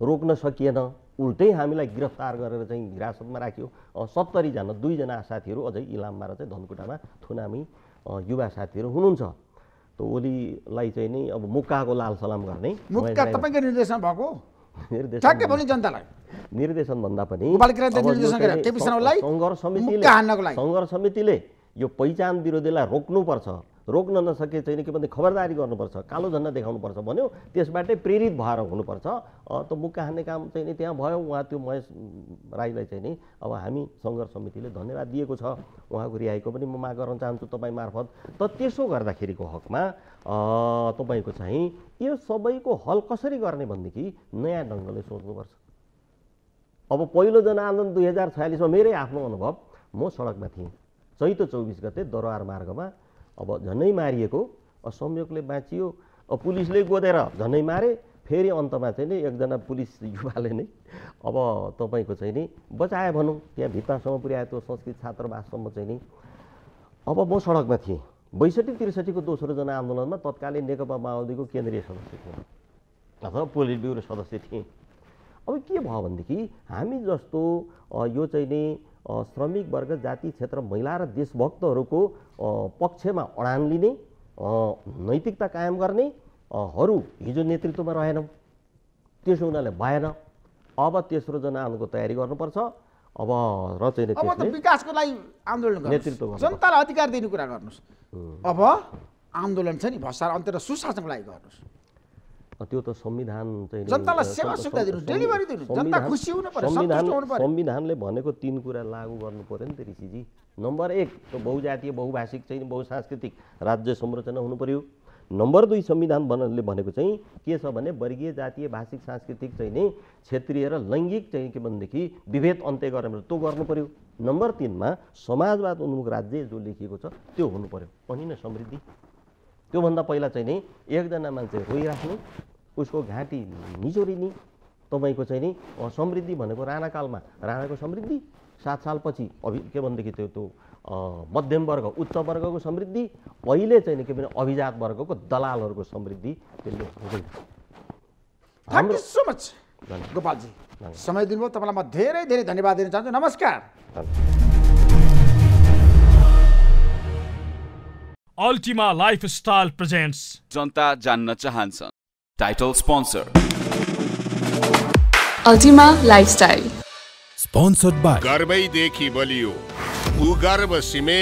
रोक्न सकिएन उल्टै हामीलाई गिरफ्तार गरेर चाहिँ हिरासतमा राख्यो सत्तरीजना दुईजना साथीहरू अझै इलाममा र चाहिँ धनकुटामा थुनामी युवा साथीहरू हुनुहुन्छ ओलीलाई चाहिँ नि अब मुक्काको लाल सलाम गर्ने मुक्का तपाईँको निर्देशन भएको ठ्याक्कै पनि जनतालाई निर्देशन भन्दा पनि समितिले सङ्घर्ष समितिले यो पहिचान विरोधीलाई रोक्नुपर्छ रोक्न नसके छैन के भन्दा खबरदारी गर्नुपर्छ कालो झन्डा देखाउनुपर्छ भन्यो त्यसबाटै प्रेरित भएर हुनुपर्छ त मुक्का हान्ने काम चाहिँ नि त्यहाँ भयो उहाँ त्यो महेश राईलाई चाहिँ नि अब हामी सङ्घर्ष समितिले धन्यवाद दिएको छ उहाँको रिहाईको पनि म माग गर्न चाहन्छु तपाईँ मार्फत त त्यसो गर्दाखेरिको हकमा तपाईँको चाहिँ यो सबैको हल कसरी गर्ने भनेदेखि नयाँ ढङ्गले सोच्नुपर्छ अब पहिलो जनआन्दोलन दुई हजार छयालिसमा मेरै आफ्नो अनुभव म सडकमा थिएँ चैत चौबिस गते दरबार मार्गमा अब झनै मारिएको संयोगले बाँचियो अब पुलिसले गोदेर झनै मारे फेरि अन्तमा चाहिँ नि एकजना पुलिस युवाले नै अब तपाईँको चाहिँ नि बचायो भनौँ त्यहाँ भित्तासम्म पुर्याए त्यो संस्कृत छात्रावाससम्म चाहिँ नि अब म सडकमा थिएँ बैसठी त्रिसठीको दोस्रो जनआन्दोलनमा तत्कालीन नेकपा माओवादीको केन्द्रीय सदस्य थिएँ अथवा पोलिट ब्युरो सदस्य थिएँ अब के भयो भनेदेखि हामी जस्तो यो चाहिँ नि श्रमिक वर्ग जाति क्षेत्र महिला र देशभक्तहरूको पक्षमा अडान लिने नैतिकता कायम गर्ने हरू हिजो नेतृत्वमा रहेनौँ त्यसो हुनाले भएन अब तेस्रो जनआन्दोलनको तयारी गर्नुपर्छ अब र चाहिँ विकासको लागि आन्दोलन नेतृत्व जनतालाई अधिकार दिने कुरा गर्नुहोस् अब आन्दोलन छ नि भ्रष्टाचार अन्त्य र सुशासनको लागि गर्नुहोस् त्यो त संविधान चाहिँ जनतालाई सेवा सुविधा डेलिभरी जनता खुसी संविधानले भनेको तिन कुरा लागू गर्नु पऱ्यो नि त ऋषिजी नम्बर एक बहुजातीय बहुभाषिक चाहिँ बहुसांस्कृतिक राज्य संरचना हुनु पर्यो नम्बर दुई संविधान बनले भनेको चाहिँ के छ भने वर्गीय जातीय भाषिक सांस्कृतिक चाहिँ नि क्षेत्रीय र लैङ्गिक चाहिँ के भनेदेखि विभेद अन्त्य गरेर त्यो गर्नु पर्यो नम्बर तिनमा समाजवाद उन्मुख राज्य जो लेखिएको छ त्यो हुनु पर्यो अनि नै समृद्धि त्योभन्दा पहिला चाहिँ नि एकजना मान्छे रोइराख्नु उसको घाँटी निचोरिने तपाईँको चाहिँ नि समृद्धि भनेको राणाकालमा राणाको समृद्धि सात सालपछि अभि के भनेदेखि त्यो त्यो मध्यम वर्ग उच्च वर्गको समृद्धि अहिले चाहिँ नि के भने अभिजात वर्गको दलालहरूको समृद्धि त्यसले हुँदैन हाम्रो सो मच गोपालजी समय दिनुभयो तपाईँलाई म धेरै धेरै धन्यवाद दिन चाहन्छु नमस्कार अल्टिमा लाइफ स्टाइल प्रेजेन्ट्स जनता जान्न चाहन्छ title Title Ultima lifestyle Lifestyle. By by गर्वैदेखि बलियो उ गर्व सिमे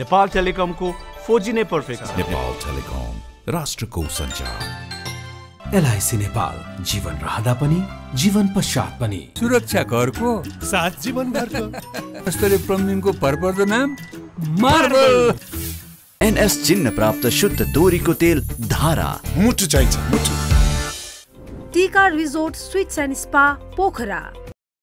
नेपाल टेलिकमको फोजी नै पर्फेक्ट छ नेपाल टेलिकम राष्ट्रको सञ्चार एलआइसी नेपाल जीवन रहँदा पनि जीवन पश्चात पनि सुरक्षा घरको साथ जीवन घरको (laughs) अस्टले प्रमिनको भरपर्दो नाम मार्बल एनएस चिन्ह प्राप्त शुद्ध को तेल धारा मुठ चाहिए मुटु resort suites and spa Pokhara